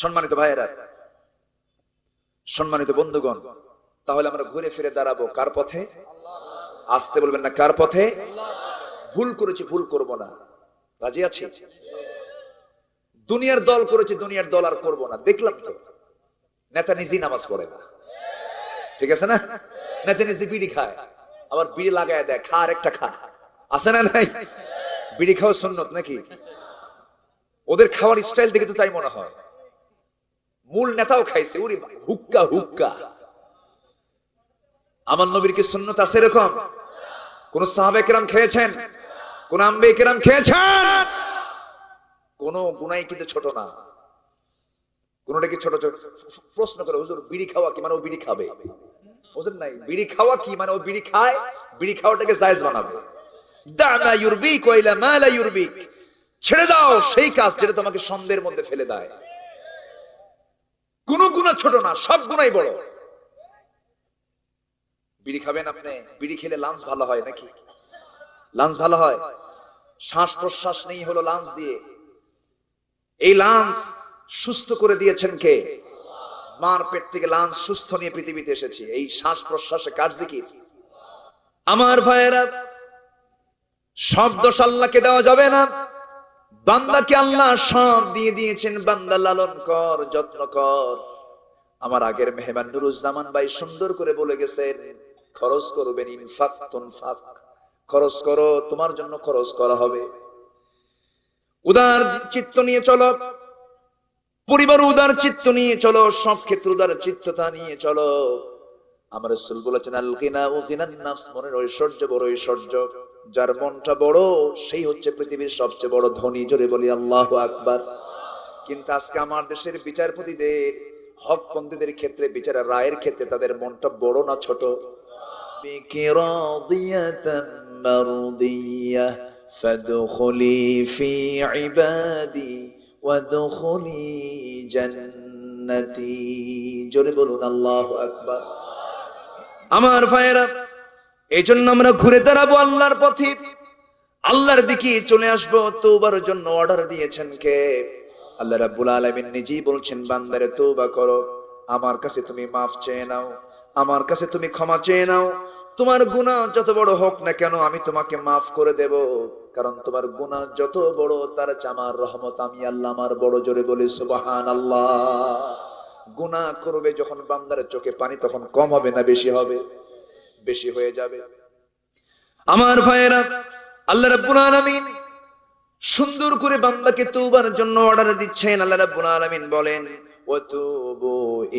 সম্মানিত ভাইয়েরা সম্মানিত বন্ধুগণ তাহলে আমরা ঘুরে ফিরে দাঁড়াবো কার পথে আসতে বলবেন না কার পথে ভুল করেছি ভুল করব না রাজি আছি দুনিয়ার দল করেছি দুনিয়ার দল আর করবো না দেখলাম তো নেতা নিজেই নামাজ পড়ে না ঠিক আছে না নেতা নিজে বিড়ি খায় আবার বিড়ি লাগায় দেয় খা আর একটা খা আছে না নাই বিড়ি খাওয়া সুন্নত নাকি ওদের খাওয়ার স্টাইল দেখে তো তাই মনে হয় মূল নেতাও খাইছে উরি হুক্কা হুক্কা আমার নবীর কি সুন্নত আছে এরকম কোন সাহাবে কেরাম খেয়েছেন কোন আম্বে কেরাম খেয়েছেন কোন গুনাই কিন্তু ছোট না কোনটাকে ছোট ছোট প্রশ্ন করে হুজুর বিড়ি খাওয়া কি মানে ও বিড়ি খাবে বুঝেন নাই বিড়ি খাওয়া কি মানে ও বিড়ি খায় বিড়ি খাওয়াটাকে জায়েজ বানাবে দানা ইউরবিক ওয়াইলা মালা ইউরবিক ছেড়ে দাও সেই কাজ যেটা তোমাকে সন্দের মধ্যে ফেলে দেয় কোন গুণা ছোট না সব গুণাই বড় বিড়ি খাবেন আপনি বিড়ি খেলে লাঞ্চ ভালো হয় নাকি লাঞ্চ ভালো হয় শ্বাস প্রশ্বাস নেই হলো লাঞ্চ দিয়ে এই লাঞ্চ সুস্থ করে দিয়েছেন কে মার পেট থেকে লান সুস্থ নিয়ে পৃথিবীতে এসেছি এই শ্বাস প্রশ্বাসে কাজ জিকির আমার ভাইয়েরা সব দোষ আল্লাহকে দেওয়া যাবে না বান্দাকে আল্লাহ সব দিয়ে দিয়েছেন বান্দা লালন কর যত্ন কর আমার আগের মেহমান নুরুজ্জামান ভাই সুন্দর করে বলে গেছেন খরচ করবেন ইনফাক তুনফাক খরচ করো তোমার জন্য খরচ করা হবে উদার চিত্ত নিয়ে চলো পরিবার উদার চিত্ত নিয়ে চলো সব ক্ষেত্রে উদার চিত্ততা নিয়ে চলো আমার সুল বলেছেন আল কিনা ও কিনার মনের ঐশ্বর্য বড় ঐশ্বর্য যার মনটা বড় সেই হচ্ছে পৃথিবীর সবচেয়ে বড় ধনী জোরে বলি আল্লাহ আকবার কিন্তু আজকে আমার দেশের বিচারপতিদের হকপন্থীদের ক্ষেত্রে বিচার রায়ের ক্ষেত্রে তাদের মনটা বড় না ছোট فادخلي في عبادي ওয়াদখুলি জান্নাতি জোরে বলুন আল্লাহু আমার ভাইয়েরা এই জন্য আমরা ঘুরে দাঁড়াবো আল্লাহর পথে আল্লাহর দিকে চলে আসবো তৌবার জন্য অর্ডার দিয়েছেন কে আল্লাহ রাব্বুল আলামিন নিজেই বলছেন বান্দারে তৌবা করো আমার কাছে তুমি মাফ চেয়ে নাও আমার কাছে তুমি ক্ষমা চেয়ে নাও তোমার গুণা যত বড় হোক না কেন আমি তোমাকে মাফ করে দেবো কারণ তোমার গুণা যত বড় তার চামার রহমত আমি আল্লাহ আমার বড় জোরে বলি সুবাহান আল্লাহ গুণা করবে যখন বান্দারের চোখে পানি তখন কম হবে না বেশি হবে বেশি হয়ে যাবে আমার ভাইয়েরা আল্লাহ রাব্বুল আলামিন সুন্দর করে বান্দাকে তৌবার জন্য অর্ডার দিচ্ছেন আল্লাহ রাব্বুল আলামিন বলেন ওয়াতুবু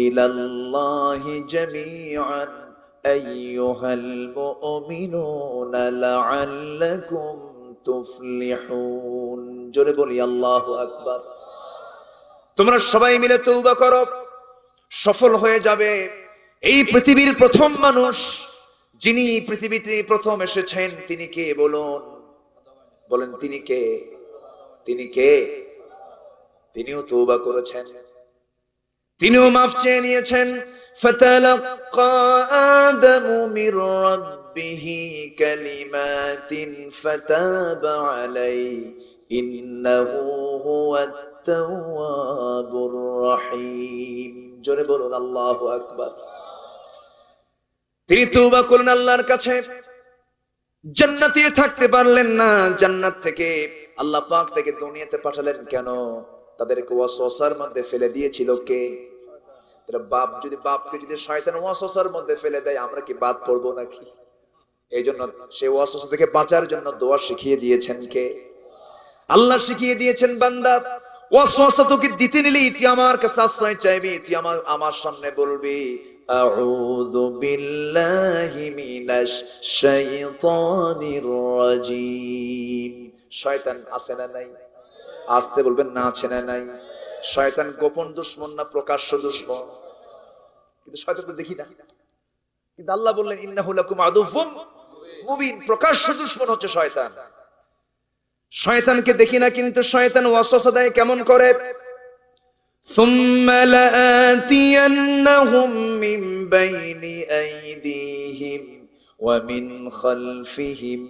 ইলাল্লাহি জামিআন আইয়ুহাল মুমিনুনা লাআল্লাকুম তুফলিহুন জোরে বলি আকবার তোমরা সবাই মিলে তৌবা করো সফল হয়ে যাবে এই পৃথিবীর প্রথম মানুষ যিনি পৃথিবীতে প্রথম এসেছেন তিনি কে বলুন বলেন তিনি কে তিনি কে তিনিও তৌবা করেছেন তিনিও মাফ চেয়ে নিয়েছেন ফতালাক্কা আদমু মির রাব্বি ربه كلمات فتاب عليه إنه هو التواب الرحيم তিনি করলেন আল্লাহর কাছে থাকতে পারলেন না জান্নাত থেকে আল্লাহ পাক থেকে দুনিয়াতে পাঠালেন কেন তাদেরকে ওয়াসওয়াসার মধ্যে ফেলে দিয়েছিল কে বাপ যদি বাপকে যদি শয়তান ওয়াসওয়াসার মধ্যে ফেলে দেয় আমরা কি বাদ পড়বো নাকি এই জন্য সে অসুস্থ থেকে বাঁচার জন্য দোয়া শিখিয়ে দিয়েছেন কে আল্লাহ শিখিয়ে দিয়েছেন বান্দা তোকে দিতে আমার কাছে আশ্রয় চাইবি আমার আমার সামনে বলবি أعوذ بالله من الشيطان الرجيم শয়তান আছে না নাই আসতে বলবেন না আছে না নাই শয়তান গোপন দুশ্মন না প্রকাশ্য দুশ্মন কিন্তু শয়তান তো দেখি না কিন্তু আল্লাহ বললেন ইন্নাহুলাকুম আদুফুম মুবিন প্রকাশ্য দুশ্মন হচ্ছে শয়তান শয়তানকে দেখি না কিন্তু শয়তান ওয়াসওয়াসা দেয় কেমন করে ثُمَّ لَآتِيَنَّهُمْ مِنْ بَيْنِ أَيْدِيهِمْ وَمِنْ خَلْفِهِمْ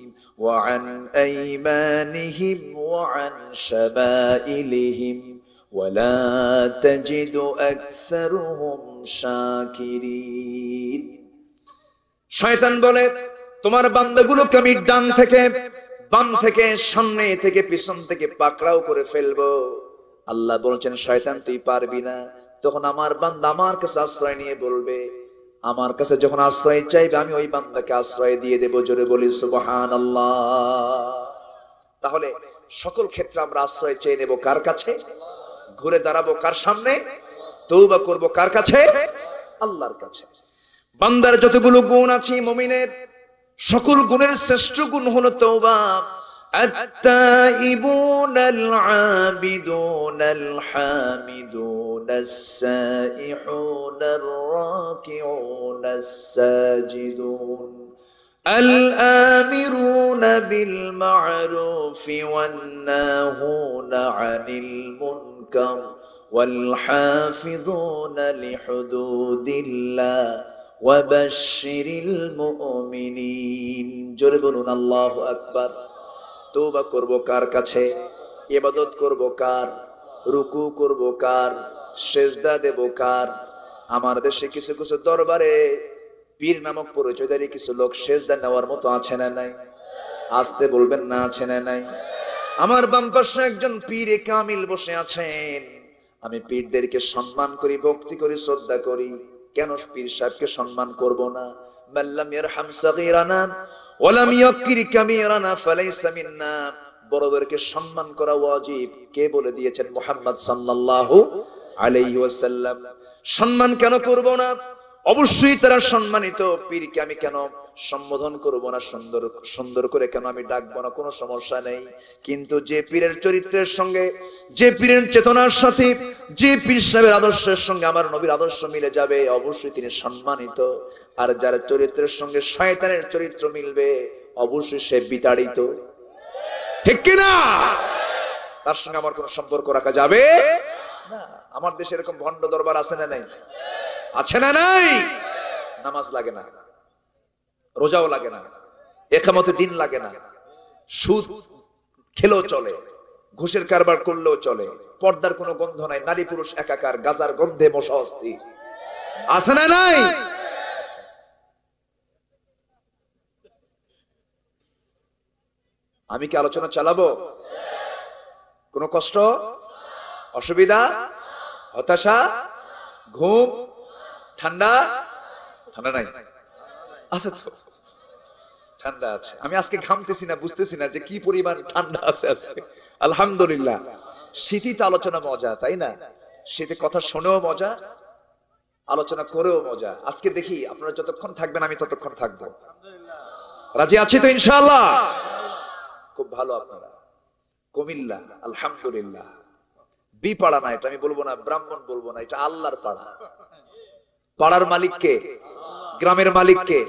وَعَنْ أَيْمَانِهِمْ وَعَنْ شمائلهم وَلَا تَجِدُ أَكْثَرُهُمْ شَاكِرِينَ شيطان بولد তোমার বান্দাগুলোকে আমি ডান থেকে বাম থেকে সামনে থেকে পিছন থেকে পাকড়াও করে ফেলবো আল্লাহ বলছেন শয়তান তুই পারবি না তখন আমার বান্দা আমার কাছে আশ্রয় নিয়ে বলবে আমার কাছে যখন আশ্রয় চাইবে আমি ওই বান্দাকে আশ্রয় দিয়ে দেবো জোরে বলি সুবহান আল্লাহ তাহলে সকল ক্ষেত্রে আমরা আশ্রয় চেয়ে নেব কার কাছে ঘুরে দাঁড়াবো কার সামনে তৌবা করব কার কাছে আল্লাহর কাছে বান্দার যতগুলো গুণ আছে মমিনের সকল গুণের শ্রেষ্ঠ গুণ হলো তওবা التائبون العابدون الحامدون السائحون الراكعون الساجدون الآمرون بالمعروف والناهون عن المنكر والحافظون لحدود الله ওয়াবাশশিরিল মুমিনিন জোরে বলুন আল্লাহু আকবার তওবা করব কার কাছে এবাদত করব কার রুকু করব কার সেজদা দেব কার আমার দেশে কিছু কিছু দরবারে পীর নামক পরিচয়দারি কিছু লোক সেজদা নেওয়ার মতো আছে না নাই আসতে বলবেন না আছে না নাই আমার বাম পাশে একজন পীরে কামিল বসে আছেন আমি পীরদেরকে সম্মান করি ভক্তি করি শ্রদ্ধা করি কেন পীর সাহেবকে সম্মান করব না মাল্লাম ইয়ারহাম সাগীরানা ওয়া লাম ইয়াকির কাবীরানা ফালাইসা মিন্না বড়দেরকে সম্মান করা ওয়াজিব কে বলে দিয়েছেন মুহাম্মদ সাল্লাল্লাহু আলাইহি ওয়াসাল্লাম সম্মান কেন করব না অবশ্যই তারা সম্মানিত পীরকে আমি কেন সম্বোধন করবো না সুন্দর সুন্দর করে কেন আমি ডাকবো না কোনো সমস্যা নেই কিন্তু যে পীরের চরিত্রের সঙ্গে যে পীরের চেতনার সাথে যে পীর সাহেবের আদর্শের সঙ্গে আমার নবীর আদর্শ মিলে যাবে অবশ্যই তিনি সম্মানিত আর যার চরিত্রের সঙ্গে শয়তানের চরিত্র মিলবে অবশ্যই সে বিতাড়িত ঠিক কিনা তার সঙ্গে আমার কোনো সম্পর্ক রাখা যাবে না আমার দেশে এরকম ভণ্ড দরবার আছে না নাই আছে না নাই নামাজ লাগে না রোজাও লাগে না একামতে দিন লাগে না সুদ খেলেও চলে ঘুষের কারবার করলেও চলে পর্দার কোনো গন্ধ নাই নারী পুরুষ একাকার গাজার গন্ধে মশা অস্থি আছে না নাই আমি কি আলোচনা চালাবো কোনো কষ্ট অসুবিধা হতাশা ঘুম ঠান্ডা ঠান্ডা নাই আছে তো ঠান্ডা আছে আমি আজকে ঘামতেছি না বুঝতেছি না যে কি পরিমাণ ঠান্ডা আছে আজকে আলহামদুলিল্লাহ শীতই তো আলোচনা মজা তাই না শীতে কথা শোনেও মজা আলোচনা করেও মজা আজকে দেখি আপনারা যতক্ষণ থাকবেন আমি ততক্ষণ থাকবো রাজি আছি তো ইনশাল্লাহ খুব ভালো আপনারা কুমিল্লা আলহামদুলিল্লাহ বি পাড়া না এটা আমি বলবো না ব্রাহ্মণ বলবো না এটা আল্লাহর পাড়া পাড়ার মালিককে গ্রামের মালিককে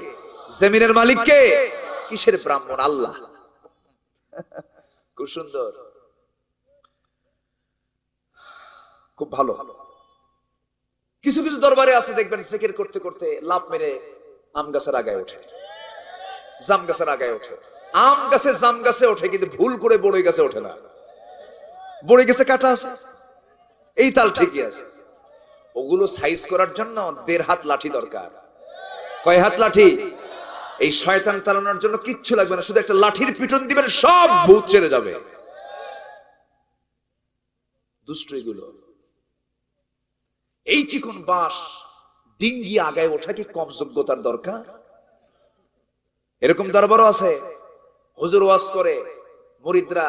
জমিনের মালিক কে কিসের ব্রাহ্মণ আল্লাহ খুব সুন্দর খুব ভালো কিছু কিছু দরবারে আছে দেখবেন সেকের করতে করতে লাভ মেরে আম গাছের আগায় ওঠে জাম গাছের আগায় ওঠে আম গাছে জাম গাছে ওঠে কিন্তু ভুল করে বড়ই গাছে ওঠে না বড়ই গাছে কাটা আছে এই তাল ঠিকই আছে ওগুলো সাইজ করার জন্য দেড় হাত লাঠি দরকার কয় হাত লাঠি এই শয়তান তাড়ানোর জন্য কিচ্ছু লাগবে না শুধু একটা লাঠির পিটন দিবেন সব ভূত ছেড়ে যাবে দুষ্ট এগুলো এই চিকন বাস ডিঙ্গি আগায় ওঠা কি কম যোগ্যতার দরকার এরকম দরবারও আছে হুজুর ওয়াস করে মরিদরা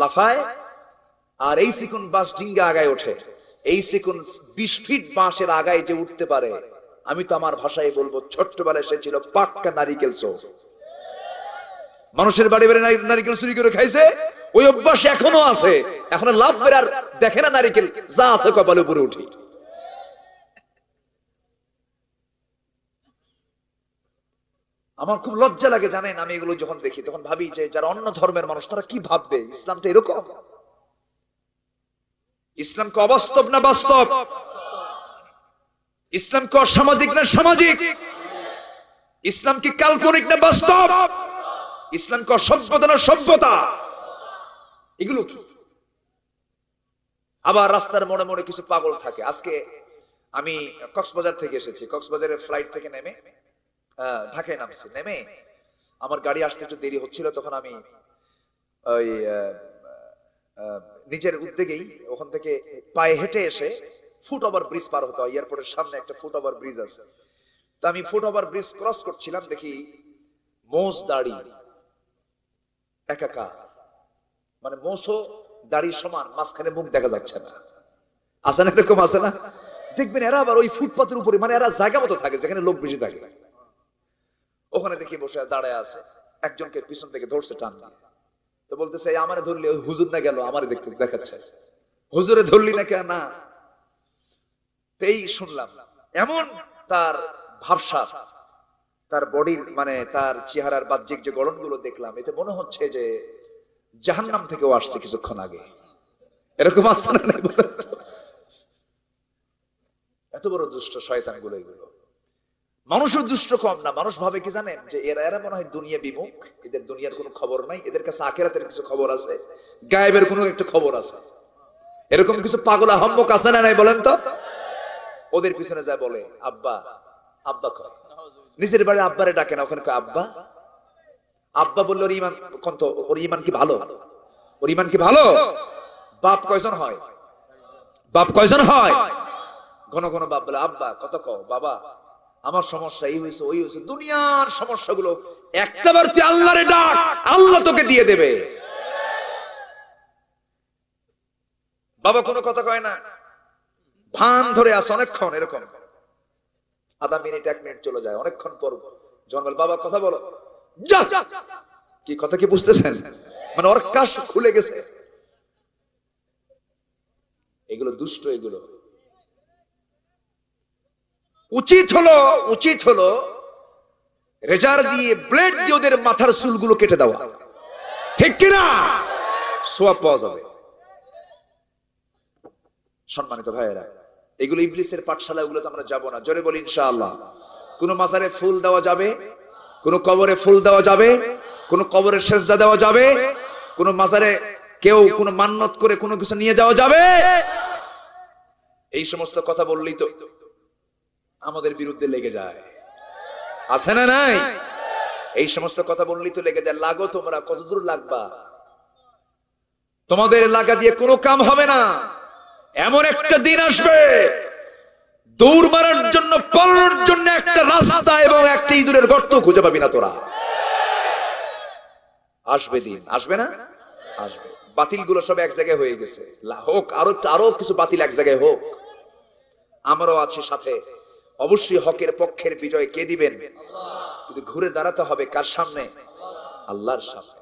লাফায় আর এই চিকন বাস ডিঙ্গা আগায় ওঠে এই চিকন বিশ ফিট বাঁশের আগায় যে উঠতে পারে আমি তো আমার ভাষায় বলবো ছোট্টবেলায় সে ছিল পাক্কা নারিকেল চোর মানুষের বাড়ি বাড়ি নারিকেল চুরি করে খাইছে ওই অভ্যাস এখনো আছে এখন লাভ করে আর দেখে না নারিকেল যা আছে কপালে উপরে উঠি আমার খুব লজ্জা লাগে জানেন আমি এগুলো যখন দেখি তখন ভাবি যে যারা অন্য ধর্মের মানুষ তারা কি ভাববে ইসলামটা এরকম ইসলামকে অবাস্তব না বাস্তব ইসলাম কি অসামাজিক না সামাজিক ইসলাম কি কাল্পনিক না বাস্তব ইসলাম কি অসভ্যতা না সভ্যতা এগুলো কি আবার রাস্তার মনে মনে কিছু পাগল থাকে আজকে আমি কক্সবাজার থেকে এসেছি কক্সবাজারের ফ্লাইট থেকে নেমে ঢাকায় নামছি নেমে আমার গাড়ি আসতে একটু দেরি হচ্ছিল তখন আমি ওই নিজের উদ্যোগেই ওখান থেকে পায়ে হেঁটে এসে ফুট ওভার ব্রিজ পার হতে হয় এয়ারপোর্টের সামনে একটা ফুট ওভার ব্রিজ আছে তো আমি ফুট ওভার ব্রিজ ক্রস করছিলাম দেখি মোষ দাড়ি একাকা মানে মোষও দাড়ি সমান মাঝখানে মুখ দেখা যাচ্ছে না আছে না এরকম আছে না দেখবেন এরা আবার ওই ফুটপাথের উপরে মানে এরা জায়গা মতো থাকে যেখানে লোক বেশি থাকে ওখানে দেখি বসে দাঁড়ায় আছে একজনকে পিছন থেকে ধরছে টান তো বলতেছে আমার ধরলে হুজুর না গেল আমারে দেখতে দেখাচ্ছে হুজুরে ধরলি না কেন না এই শুনলাম এমন তার ভাবসা তার বডির মানে তার চেহারার বাহ্যিক যে গড়নগুলো দেখলাম এতে মনে হচ্ছে যে জাহান নাম থেকেও আসছে কিছুক্ষণ আগে এরকম এত বড় দুষ্ট শয়তান গুলো এগুলো মানুষের দুষ্ট কম না মানুষ ভাবে কি জানেন যে এরা এরা মনে হয় দুনিয়া বিমুখ এদের দুনিয়ার কোনো খবর নাই এদের কাছে আখেরাতের কিছু খবর আছে গায়েবের কোনো একটা খবর আছে এরকম কিছু পাগল আহম্মক আছে না নাই বলেন তো ওদের পিছনে যায় বলে আব্বা আব্বা কর নিজের বাড়ি আব্বারে ডাকে না ওখানে আব্বা আব্বা বললো ওর ইমান কন্ত ওর ইমান কি ভালো ওর ইমান কি ভালো বাপ কয়জন হয় বাপ কয়জন হয় ঘন ঘন বাপ বলে আব্বা কত ক বাবা আমার সমস্যা এই হয়েছে ওই হয়েছে দুনিয়ার সমস্যাগুলো একটা বার তুই আল্লাহরে ডাক আল্লাহ তোকে দিয়ে দেবে বাবা কোনো কথা কয় না ভান ধরে আসে অনেকক্ষণ এরকম আধা মিনিট এক মিনিট চলে যায় অনেকক্ষণ পর জন্মাল বাবা কথা বলো কি কথা কি বুঝতেছেন মানে ওর কাশ খুলে গেছে এগুলো দুষ্ট এগুলো উচিত হলো উচিত হলো রেজার দিয়ে ব্লেড দিয়ে ওদের মাথার চুলগুলো কেটে দেওয়া ঠিক কিনা সোয়া পাওয়া যাবে সম্মানিত ভাইয়েরা এগুলো ইবলিসের পাঠশালা এগুলো তো আমরা যাবো না জোরে বলি ইনশাআল্লাহ কোন মাজারে ফুল দেওয়া যাবে কোন কবরে ফুল দেওয়া যাবে কোন কবরে সেজদা দেওয়া যাবে কোন মাজারে কেউ কোন মান্নত করে কোনো কিছু নিয়ে যাওয়া যাবে এই সমস্ত কথা বললি তো আমাদের বিরুদ্ধে লেগে যায় আছে না নাই এই সমস্ত কথা বললি তো লেগে যায় লাগো তোমরা কতদূর লাগবা তোমাদের লাগা দিয়ে কোনো কাম হবে না এমন একটা দিন আসবে দৌড় মারার জন্য পড়ার জন্য একটা রাস্তা এবং একটা ইঁদুরের গর্ত খুঁজে পাবি না তোরা আসবে দিন আসবে না আসবে বাতিল গুলো সব এক জায়গায় হয়ে গেছে হোক আরো আরো কিছু বাতিল এক জায়গায় হোক আমারও আছে সাথে অবশ্যই হকের পক্ষের বিজয় কে দিবেন কিন্তু ঘুরে দাঁড়াতে হবে কার সামনে আল্লাহর সামনে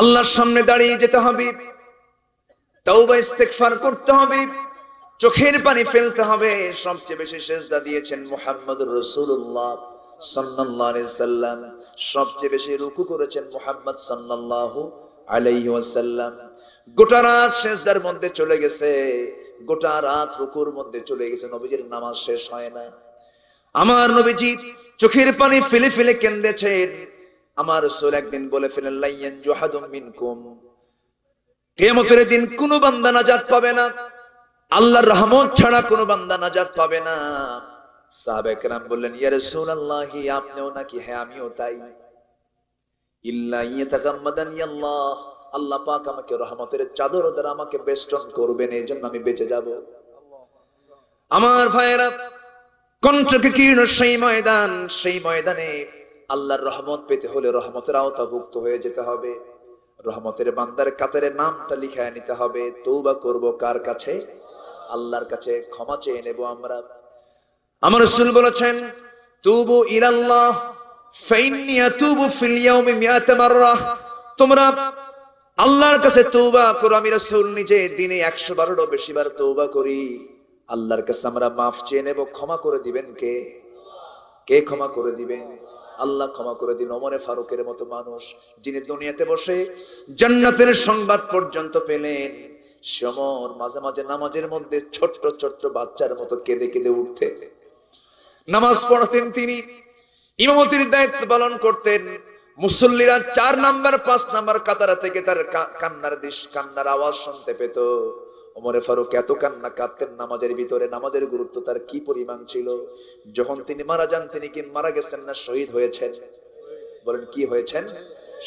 আল্লাহর সামনে দাঁড়িয়ে যেতে হবে তাওবা ইস্তেগফার করতে হবে চোখের পানি ফেলতে হবে সবচেয়ে বেশি সেজদা দিয়েছেন মুহাম্মদুর রাসূলুল্লাহ সাল্লাল্লাহু আলাইহি সাল্লাম সবচেয়ে বেশি রুকু করেছেন মুহাম্মদ সাল্লাল্লাহু আলাইহি ওয়াসাল্লাম গোটা রাত সেজদার মধ্যে চলে গেছে গোটা রাত রুকুর মধ্যে চলে গেছে নবীজির নামাজ শেষ হয় না আমার নবীজি চোখের পানি ফেলে ফেলে কেন্দেছেন আমার রাসূল একদিন বলে ফেলেন লাইয়ান জুহাদুম মিনকুম কেমতের দিন কোনো বান্দা নাজাত পাবে না আল্লাহর রহমত ছাড়া কোনো বান্দা নাজাত পাবে না সাহাবেকরাম বললেন ইয়ারে ইয়া রাসূলুল্লাহ আপনিও নাকি হ্যাঁ আমিও তাই ইল্লা ইয়াতাগাম্মাদানি আল্লাহ আল্লাহ পাক আমাকে রহমতের চাদর দ্বারা আমাকে বেষ্টন করবেন এই জন্য আমি বেঁচে যাব আমার ভাইয়েরা কণ্ঠকে কীর্ণ সেই ময়দান সেই ময়দানে আল্লাহর রহমত পেতে হলে রহমতের আওতাভুক্ত হয়ে যেতে হবে রহমতের বান্দার কাতারে নামটা লিখায় নিতে হবে তৌবা করব কার কাছে আল্লাহর কাছে ক্ষমা চেয়ে নেব আমরা আমার রসুল বলেছেন তুবু ইলাল্লাহ ফাইন্নিয়া তুবু মাররা তোমরা আল্লাহর কাছে তৌবা করো আমি রাসূল নিজে দিনে একশো বারোটা বেশি বার তৌবা করি আল্লাহর কাছে আমরা মাফ চেয়ে নেব ক্ষমা করে দিবেন কে কে ক্ষমা করে দিবেন আল্লাহ ক্ষমা করে দিন অমরে ফারুকের মতো মানুষ যিনি দুনিয়াতে বসে জান্নাতের সংবাদ পর্যন্ত পেলেন সমর মাঝে মাঝে নামাজের মধ্যে ছোট্ট ছোট্ট বাচ্চার মতো কেঁদে কেঁদে উঠতে নামাজ পড়তেন তিনি ইমামতির দায়িত্ব পালন করতেন মুসল্লিরা চার নাম্বার পাঁচ নাম্বার কাতারা থেকে তার কান্নার দিশ কান্নার আওয়াজ শুনতে পেত ওমরে ফারুক এত কান্না কাঁদতেন নামাজের ভিতরে নামাজের গুরুত্ব তার কি পরিমাণ ছিল যখন তিনি মারা যান তিনি কি মারা গেছেন না শহীদ হয়েছেন বলেন কি হয়েছেন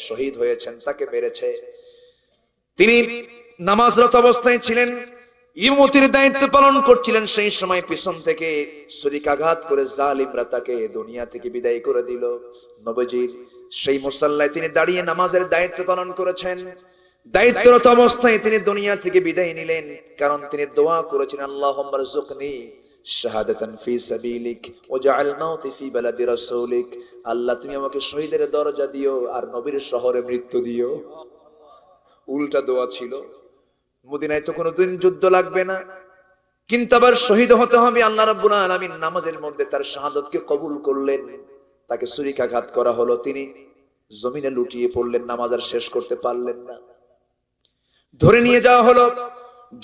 শহীদ হয়েছেন তাকে মেরেছে তিনি নামাজরত অবস্থায় ছিলেন ইমতির দায়িত্ব পালন করছিলেন সেই সময় পিছন থেকে শরীকাঘাত করে জালিমরা তাকে দুনিয়া থেকে বিদায় করে দিল নবজির সেই মুসাল্লায় তিনি দাঁড়িয়ে নামাজের দায়িত্ব পালন করেছেন দায়িত্বরত অবস্থায় তিনি দুনিয়া থেকে বিদায় নিলেন কারণ তিনি দোয়া করেছেন আল্লাহ শাহাদাতান ফি সাবিলিক মাউতি ফি বালাদি রাসূলিক আল্লাহ তুমি আমাকে শহীদের দরজা দিও আর নবীর শহরে মৃত্যু দিও উল্টা দোয়া ছিল মদিনায় তো কোনোদিন যুদ্ধ লাগবে না কিন্তু আবার শহীদ হতে হবে আল্লাহ রাব্বুল আলামিন নামাজের মধ্যে তার কে কবুল করলেন তাকে ছুরিকাঘাত করা হলো তিনি জমিনে লুটিয়ে পড়লেন নামাজ আর শেষ করতে পারলেন না ধরে নিয়ে যাওয়া হলো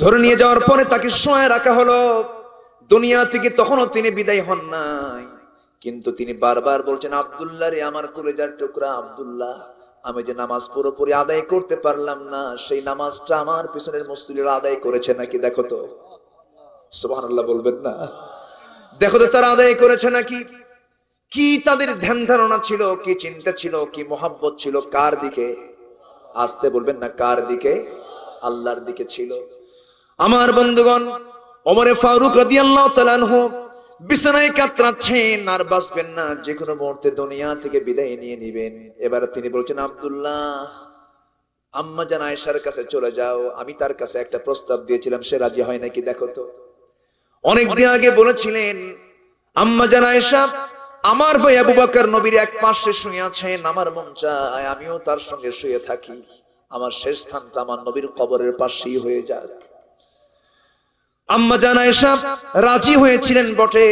ধরে নিয়ে যাওয়ার পরে তাকে শোয়ায় রাখা হলো দুনিয়া থেকে তখনও তিনি বিদায় হন নাই কিন্তু তিনি বারবার বলছেন আবদুল্লাহ রে আমার কলেজার টুকরা আবদুল্লাহ আমি যে নামাজ পুরোপুরি আদায় করতে পারলাম না সেই নামাজটা আমার পিছনের মুসলিরা আদায় করেছে নাকি দেখো তো সুবাহ বলবেন না দেখো তো তারা আদায় করেছে নাকি কি তাদের ধ্যান ধারণা ছিল কি চিন্তা ছিল কি মোহাব্বত ছিল কার দিকে আসতে বলবেন না কার দিকে আল্লাহর দিকে ছিল আমার বন্ধুগণ অমরে ফারুক রাদিয়াল্লাহু তাআলা হোক বিছানায় কাতরাচ্ছেন আর বাঁচবেন না যে কোনো মুহূর্তে দুনিয়া থেকে বিদায় নিয়ে নিবেন এবার তিনি বলছেন আবদুল্লাহ আম্মা জান আয়েশার কাছে চলে যাও আমি তার কাছে একটা প্রস্তাব দিয়েছিলাম সে রাজি হয় নাকি দেখো তো অনেক দিন আগে বলেছিলেন আম্মা জান আয়েশা আমার ভাই আবু বাকর নবীর এক পাশে শুয়ে আছেন আমার মন চায় আমিও তার সঙ্গে শুয়ে থাকি আমার শেষ স্থানটা আমার নবীর কবরের পাশেই হয়ে যাক আম্মা জানা এসব রাজি হয়েছিলেন বটে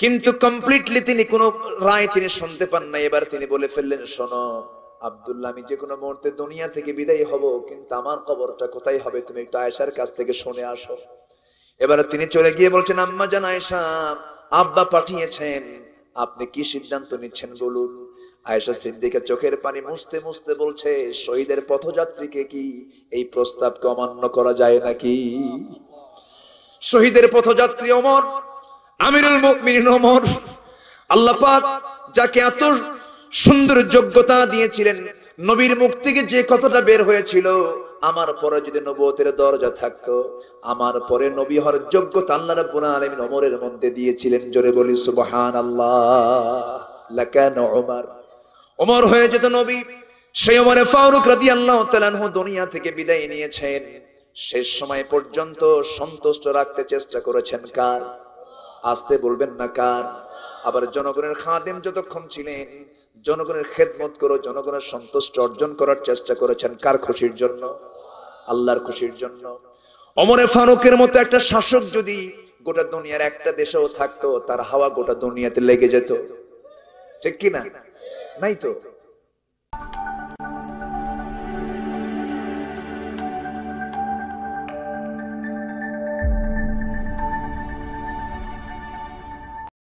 কিন্তু কমপ্লিটলি তিনি কোন রায় তিনি শুনতে পান না এবার তিনি বলে ফেললেন শোনো আব্দুল্লাহ আমি যে কোনো মুহূর্তে দুনিয়া থেকে বিদায় হব কিন্তু আমার কবরটা কোথায় হবে তুমি একটু আয়েশার কাছ থেকে শুনে আসো এবার তিনি চলে গিয়ে বলছেন আম্মা জান আয়েশা আব্বা পাঠিয়েছেন আপনি কি সিদ্ধান্ত নিচ্ছেন বলুন আয়েশা সিদ্দিকা চোখের পানি মুছতে মুছতে বলছে শহীদের পথযাত্রীকে কি এই প্রস্তাবকে অমান্য করা যায় নাকি শহীদের পথযাত্রী অমর আমিরুল মুমিনিন অমর আল্লাহ পাক যাকে এত সুন্দর যোগ্যতা দিয়েছিলেন নবীর মুক্তিকে যে কথাটা বের হয়েছিল আমার পরে যদি নবতের দরজা থাকতো আমার পরে নবী হওয়ার যোগ্যতা আল্লাহ রাব্বুল আলামিন ওমরের মধ্যে দিয়েছিলেন জোরে বলি সুবহানাল্লাহ লাকান ওমর ওমর হয়ে যেত নবী সেই ওমরে ফারুক রাদি আল্লাহ তালানহ দুনিয়া থেকে বিদায় নিয়েছেন শেষ সময় পর্যন্ত সন্তুষ্ট রাখতে চেষ্টা করেছেন কার আসতে বলবেন না কার আবার জনগণের খাদেম যতক্ষণ ছিলেন জনগণের খেদমত করে জনগণের সন্তুষ্ট অর্জন করার চেষ্টা করেছেন কার খুশির জন্য আল্লাহর খুশির জন্য অমরে ফারুকের মতো একটা শাসক যদি গোটা দুনিয়ার একটা দেশেও থাকতো তার হাওয়া গোটা দুনিয়াতে লেগে যেত ঠিক কিনা ナイト